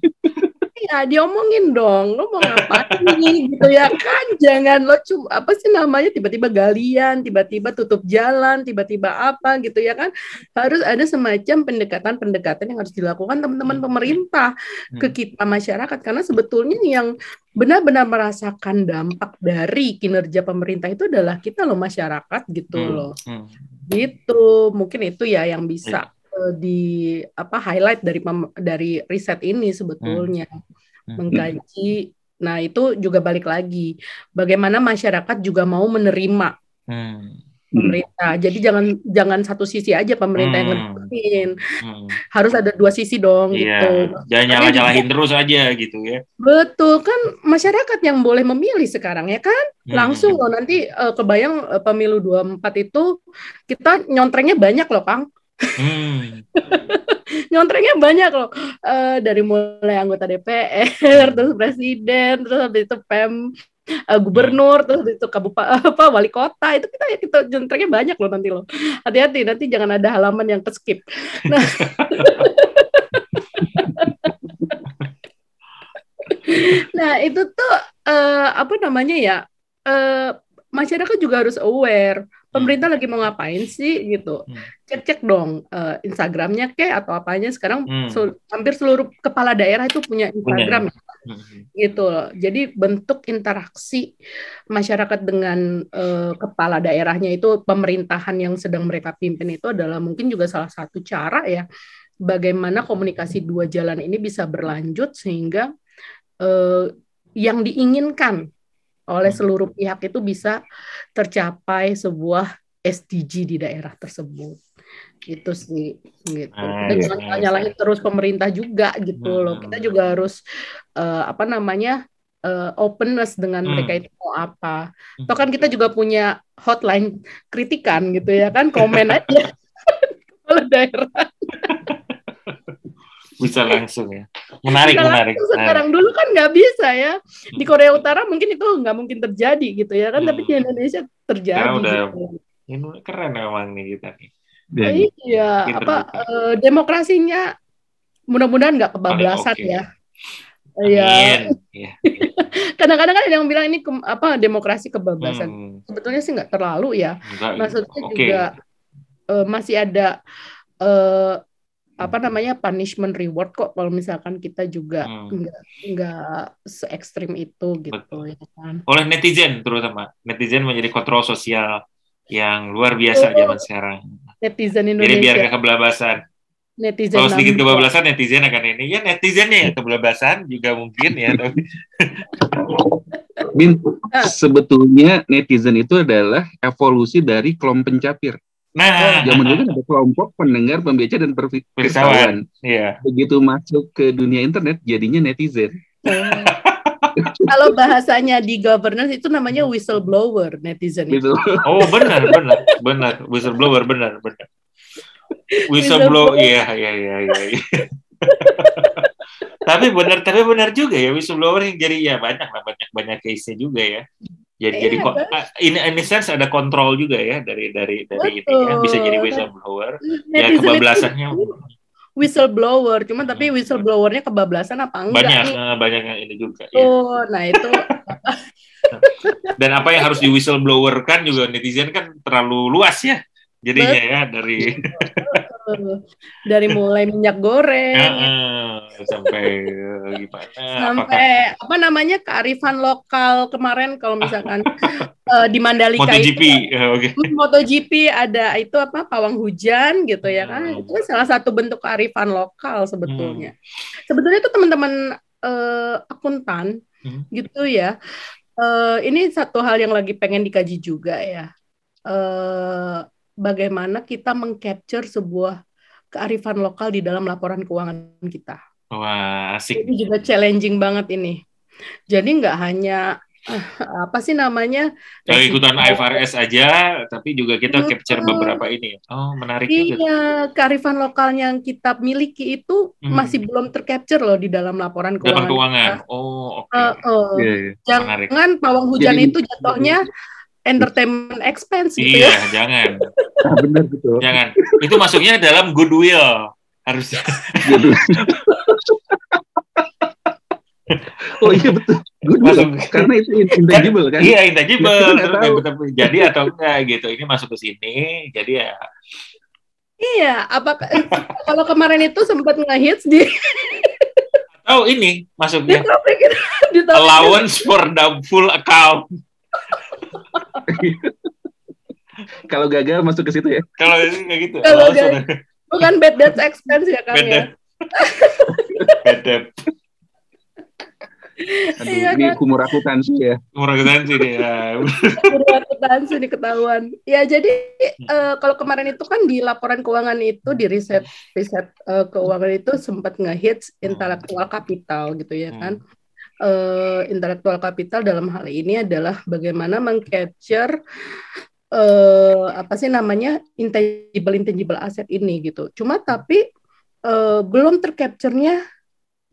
Iya, diomongin dong. Lo mau ngapain gitu ya kan? Jangan lo cuma apa sih namanya tiba-tiba galian, tiba-tiba tutup jalan, tiba-tiba apa gitu ya kan? Harus ada semacam pendekatan-pendekatan yang harus dilakukan teman-teman hmm. pemerintah ke hmm. kita masyarakat karena sebetulnya yang benar-benar merasakan dampak dari kinerja pemerintah itu adalah kita loh masyarakat gitu hmm. loh. Gitu. Mungkin itu ya yang bisa iya uh, di apa highlight dari dari riset ini sebetulnya hmm. hmm. mengkaji. Nah itu juga balik lagi bagaimana masyarakat juga mau menerima. Hmm pemerintah. Jadi jangan jangan satu sisi aja pemerintah hmm. yang ngelakuin Hmm. Harus ada dua sisi dong iya. gitu. Jangan nyalah-nyalahin terus aja gitu ya. Betul kan masyarakat yang boleh memilih sekarang ya kan? Hmm. Langsung loh nanti uh, kebayang uh, pemilu 24 itu kita nyontrengnya banyak loh Kang. Hmm. Nyontreknya banyak loh. Uh, dari mulai anggota DPR, hmm. terus presiden, terus habis itu pem uh, eh, gubernur, hmm. terus itu kabupaten apa wali kota. Itu kita kita nyontreknya banyak loh nanti loh. Hati-hati nanti jangan ada halaman yang keskip. Nah. nah, itu tuh uh, apa namanya ya? Uh, masyarakat juga harus aware pemerintah hmm. lagi mau ngapain sih gitu hmm. cek-cek dong uh, Instagramnya ke atau apanya sekarang hmm. sel hampir seluruh kepala daerah itu punya Instagram punya. Hmm, hmm. gitu loh jadi bentuk interaksi masyarakat dengan uh, kepala daerahnya itu pemerintahan yang sedang mereka pimpin itu adalah mungkin juga salah satu cara ya bagaimana komunikasi dua jalan ini bisa berlanjut sehingga uh, yang diinginkan oleh hmm. seluruh pihak itu bisa tercapai sebuah SDG di daerah tersebut gitu sih gitu ah, iya, jangan ya. terus pemerintah juga gitu hmm, loh hmm, kita juga harus uh, apa namanya uh, openness dengan hmm. mereka itu mau apa toh kan kita juga punya hotline kritikan gitu ya kan komen aja kalau daerah bisa langsung ya menarik bisa menarik Sekarang menarik. sekarang dulu kan nggak bisa ya di Korea hmm. Utara mungkin itu nggak mungkin terjadi gitu ya kan hmm. tapi di hmm. Indonesia terjadi udah gitu. ini keren emang nih kita nih oh Dan iya apa uh, demokrasinya mudah-mudahan nggak kebablasan okay. ya Iya. iya. Kadang-kadang kan ada yang bilang ini ke, apa demokrasi kebablasan. Hmm. Sebetulnya sih nggak terlalu ya. Gitu. Maksudnya okay. juga uh, masih ada uh, apa namanya punishment reward kok kalau misalkan kita juga nggak hmm. nggak se ekstrim itu gitu Betul. ya kan oleh netizen terutama netizen menjadi kontrol sosial yang luar biasa oh, zaman sekarang netizen Indonesia jadi biar gak kebelabasan netizen kalau sedikit kebablasan netizen akan ini ya netizennya ya kebablasan juga mungkin ya tapi ah. sebetulnya netizen itu adalah evolusi dari kelompok pencapir Nah, nah ah, zaman dulu ah, kan ah. ada kelompok pendengar, pembaca dan perpisahan. Iya. Begitu masuk ke dunia internet, jadinya netizen. Oh. Kalau bahasanya di governance itu namanya whistleblower netizen. Itu. Oh benar benar benar whistleblower benar benar. Whistleblower, iya iya iya ya tapi benar tapi benar juga ya whistleblower yang jadi ya banyak banyak banyak case nya juga ya jadi iya, jadi kok kan? ah, in in a sense ada kontrol juga ya dari dari dari ya. Betul. ya. bisa jadi whistleblower iya, ya, Netizen ya kebablasannya whistleblower cuman tapi hmm. whistleblowernya kebablasan apa enggak banyak nih? Eh, banyak yang ini juga oh ya. nah itu dan apa yang harus di whistleblower kan juga netizen kan terlalu luas ya jadinya Betul. ya dari dari mulai minyak goreng sampai eh, gimana sampai apakah... apa namanya kearifan lokal kemarin kalau misalkan uh, di Mandalika MotoGP. itu kan. eh, okay. Hmm, MotoGP ada itu apa pawang hujan gitu ya kan. hmm. kan itu salah satu bentuk kearifan lokal sebetulnya hmm. sebetulnya itu teman-teman uh, akuntan hmm. gitu ya uh, ini satu hal yang lagi pengen dikaji juga ya bagaimana kita mengcapture sebuah kearifan lokal di dalam laporan keuangan kita. Wah, asik. Ini juga challenging banget ini. Jadi nggak hanya eh, apa sih namanya? Kalau ikutan IFRS aja, tapi juga kita capture beberapa ini. Oh, menarik iya, juga. kearifan lokal yang kita miliki itu hmm. masih belum tercapture loh di dalam laporan keuangan. Dalam keuangan. Oh, oke. Okay. Uh, eh, uh, eh. yeah, yeah. Jangan pawang hujan Jadi, itu jatuhnya entertainment expense gitu iya, ya. jangan. Ah, benar gitu. Jangan. Itu masuknya dalam goodwill harusnya. oh iya betul. Goodwill. Masuk, karena itu intangible kan. Iya, intangible. Ya, kan jadi atau enggak gitu. Ini masuk ke sini, jadi ya Iya, apa kalau kemarin itu sempat ngehits di Oh ini masuknya. Di di Allowance for doubtful account. Kalau gagal masuk ke situ ya. Kalau kayak gitu. Kalau gagal. Bukan bad debt expense ya kami. bad ya. bad debt. Aduh, iya, ini kan? kumur akuntansi ya. Kumur akuntansi nih ya. kumur akuntansi nih ketahuan. Ya jadi uh, kalau kemarin itu kan di laporan keuangan itu di riset riset uh, keuangan itu sempat ngehits intellectual capital gitu ya kan. Hmm uh, eh, intellectual capital dalam hal ini adalah bagaimana mengcapture uh, apa sih namanya intangible intangible aset ini gitu. Cuma tapi uh, belum tercapturenya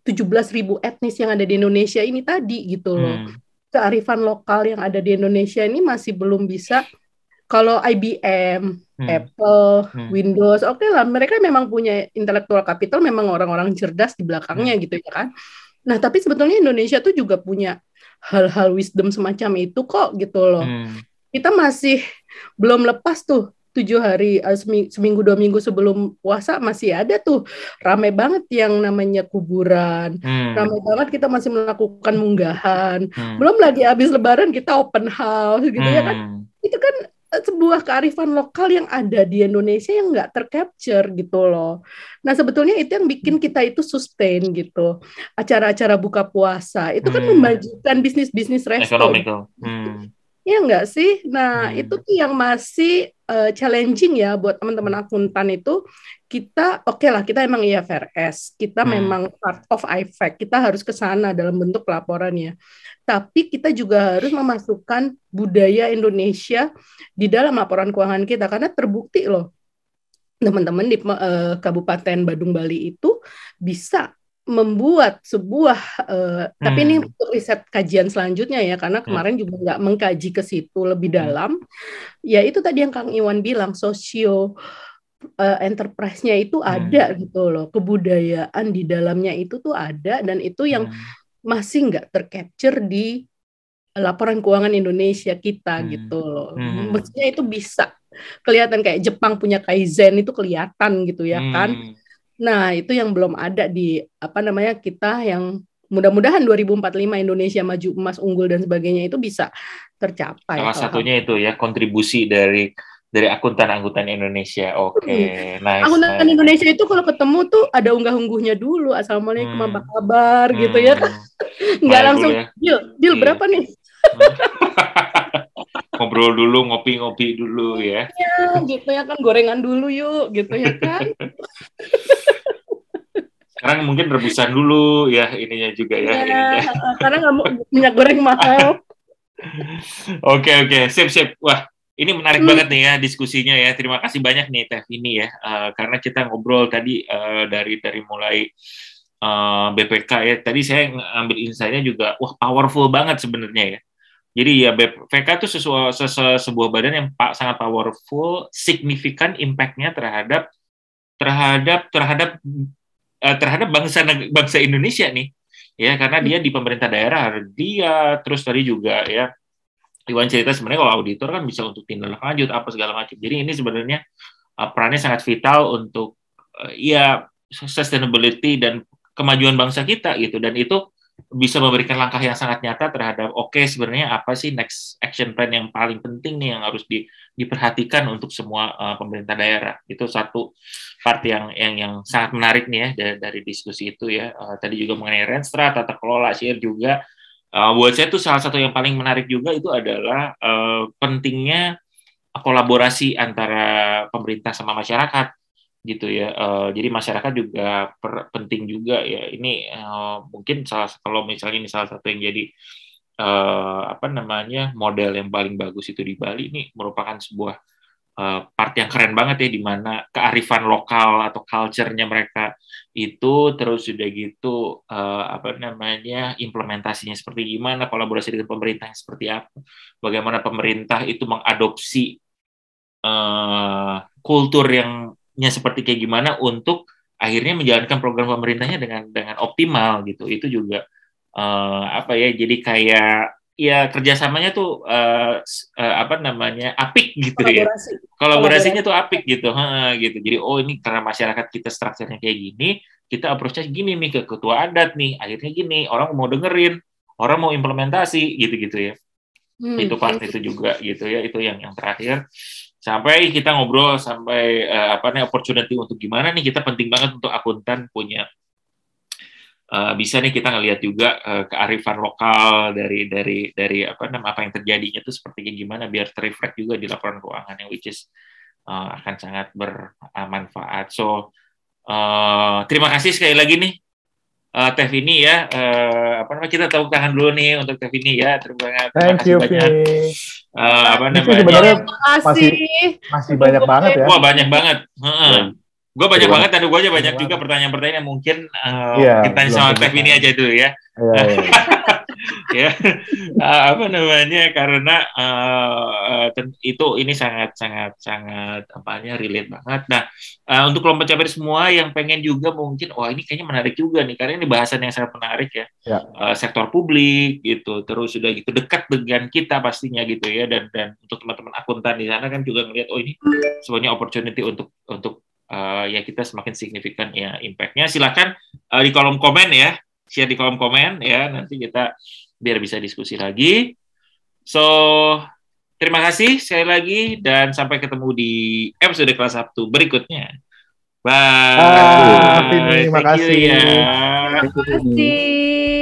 17.000 etnis yang ada di Indonesia ini tadi gitu loh. Hmm. Kearifan lokal yang ada di Indonesia ini masih belum bisa kalau IBM, hmm. Apple, hmm. Windows, oke okay lah mereka memang punya intelektual capital memang orang-orang cerdas di belakangnya hmm. gitu ya kan. Nah, tapi sebetulnya Indonesia tuh juga punya hal-hal wisdom semacam itu kok gitu loh. Hmm. Kita masih belum lepas tuh tujuh hari eh, seminggu dua minggu sebelum puasa masih ada tuh ramai banget yang namanya kuburan hmm. ramai banget kita masih melakukan munggahan hmm. belum lagi habis lebaran kita open house gitu hmm. ya kan hmm. itu kan sebuah kearifan lokal yang ada di Indonesia yang nggak tercapture gitu loh. Nah sebetulnya itu yang bikin hmm. kita itu sustain gitu. Acara-acara buka puasa itu kan hmm. memajukan bisnis-bisnis resto. Hmm. Iya enggak sih? Nah, hmm. itu tuh yang masih uh, challenging ya buat teman-teman hmm. akuntan itu. Kita oke okay lah, kita emang IFRS, iya, kita hmm. memang part of IFAC, kita harus ke sana dalam bentuk pelaporannya. Tapi kita juga harus memasukkan budaya Indonesia di dalam laporan keuangan kita karena terbukti loh teman-teman di uh, Kabupaten Badung Bali itu bisa membuat sebuah uh, hmm. tapi ini hmm. untuk riset kajian selanjutnya ya karena hmm. kemarin hmm. juga nggak mengkaji ke situ lebih hmm. dalam ya itu tadi yang Kang Iwan bilang sosio uh, enterprise-nya itu hmm. ada gitu loh kebudayaan di dalamnya itu tuh ada dan itu yang hmm. masih nggak tercapture di laporan keuangan Indonesia kita hmm. gitu loh hmm. maksudnya itu bisa kelihatan kayak Jepang punya kaizen itu kelihatan gitu ya hmm. kan Nah, itu yang belum ada di apa namanya kita yang mudah-mudahan 2045 Indonesia maju emas unggul dan sebagainya itu bisa tercapai. Salah satunya itu ya kontribusi dari dari akuntan-akuntan Indonesia. Oke, okay. Hmm. nice. Akuntan Indonesia itu kalau ketemu tuh ada unggah-ungguhnya dulu. Assalamualaikum hmm. apa kabar gitu hmm. gitu ya. Enggak langsung ya. deal, deal yeah. berapa nih? Hmm. ngobrol dulu, ngopi-ngopi dulu ya. Iya, gitu ya kan gorengan dulu yuk, gitu ya kan. Sekarang mungkin rebusan dulu ya ininya juga ya. Iya, Karena nggak mau minyak goreng mahal. Oke oke, sip sip. Wah, ini menarik hmm. banget nih ya diskusinya ya. Terima kasih banyak nih Teh ini ya, uh, karena kita ngobrol tadi uh, dari dari mulai uh, eh, BPK ya. Tadi saya ambil insight-nya juga, wah powerful banget sebenarnya ya. Jadi ya BPK itu sesuatu sebuah badan yang pa, sangat powerful, signifikan impactnya terhadap terhadap terhadap eh, terhadap bangsa bangsa Indonesia nih, ya karena dia di pemerintah daerah dia terus tadi juga ya Iwan cerita sebenarnya kalau auditor kan bisa untuk tindak lanjut apa segala macam. Jadi ini sebenarnya eh, perannya sangat vital untuk eh, ya sustainability dan kemajuan bangsa kita gitu dan itu bisa memberikan langkah yang sangat nyata terhadap oke okay, sebenarnya apa sih next action plan yang paling penting nih yang harus di, diperhatikan untuk semua uh, pemerintah daerah itu satu part yang yang yang sangat menarik nih ya dari, dari diskusi itu ya uh, tadi juga mengenai renstra tata kelola sih juga uh, buat saya itu salah satu yang paling menarik juga itu adalah uh, pentingnya kolaborasi antara pemerintah sama masyarakat gitu ya. Uh, jadi masyarakat juga per, penting juga ya. Ini uh, mungkin salah kalau misalnya ini salah satu yang jadi uh, apa namanya model yang paling bagus itu di Bali ini merupakan sebuah Uh, part yang keren banget ya di mana kearifan lokal atau culture-nya mereka itu terus sudah gitu uh, apa namanya implementasinya seperti gimana kolaborasi dengan pemerintah seperti apa bagaimana pemerintah itu mengadopsi uh, kultur yang nya seperti kayak gimana untuk akhirnya menjalankan program pemerintahnya dengan dengan optimal gitu itu juga uh, apa ya jadi kayak ya kerjasamanya tuh uh, uh, apa namanya apik gitu ya. Kolaborasi. ya kolaborasinya Kolaborasi. tuh apik gitu ha, gitu jadi oh ini karena masyarakat kita strukturnya kayak gini kita approachnya gini nih ke ketua adat nih akhirnya gini orang mau dengerin orang mau implementasi gitu gitu ya hmm. itu part gitu. itu juga gitu ya itu yang yang terakhir sampai kita ngobrol sampai uh, apa nih opportunity untuk gimana nih kita penting banget untuk akuntan punya uh, bisa nih kita ngelihat juga uh, kearifan lokal dari dari dari apa namanya apa yang terjadinya itu seperti gimana biar terreflect juga di laporan keuangan yang which is uh, akan sangat bermanfaat. So uh, terima kasih sekali lagi nih uh, Teh Vini ya. Uh, apa namanya kita tahu tahan dulu nih untuk Teh Vini ya. Terima, kasih banyak. Thank you, Vini. Uh, apa namanya? Sebenarnya masih masih banyak banget ya. Wah banyak banget. Hmm. Iya. Gue banyak iya. banget, tadi gue aja banyak iya. juga pertanyaan-pertanyaan yang mungkin uh, yeah, kita tanya sama Teh Vini aja dulu ya. Yeah, yeah ya uh, apa namanya karena uh, itu ini sangat sangat sangat apanya relate banget nah uh, untuk kelompok caper semua yang pengen juga mungkin wah ini kayaknya menarik juga nih karena ini bahasan yang sangat menarik ya, ya. Uh, sektor publik gitu terus sudah gitu dekat dengan kita pastinya gitu ya dan dan untuk teman-teman akuntan di sana kan juga ngelihat oh ini semuanya opportunity untuk untuk uh, ya kita semakin signifikan ya impactnya silahkan uh, di kolom komen ya share di kolom komen ya nanti kita biar bisa diskusi lagi. So terima kasih sekali lagi dan sampai ketemu di episode kelas Sabtu berikutnya. Bye. Ah, terima kasih. Ya. Terima kasih.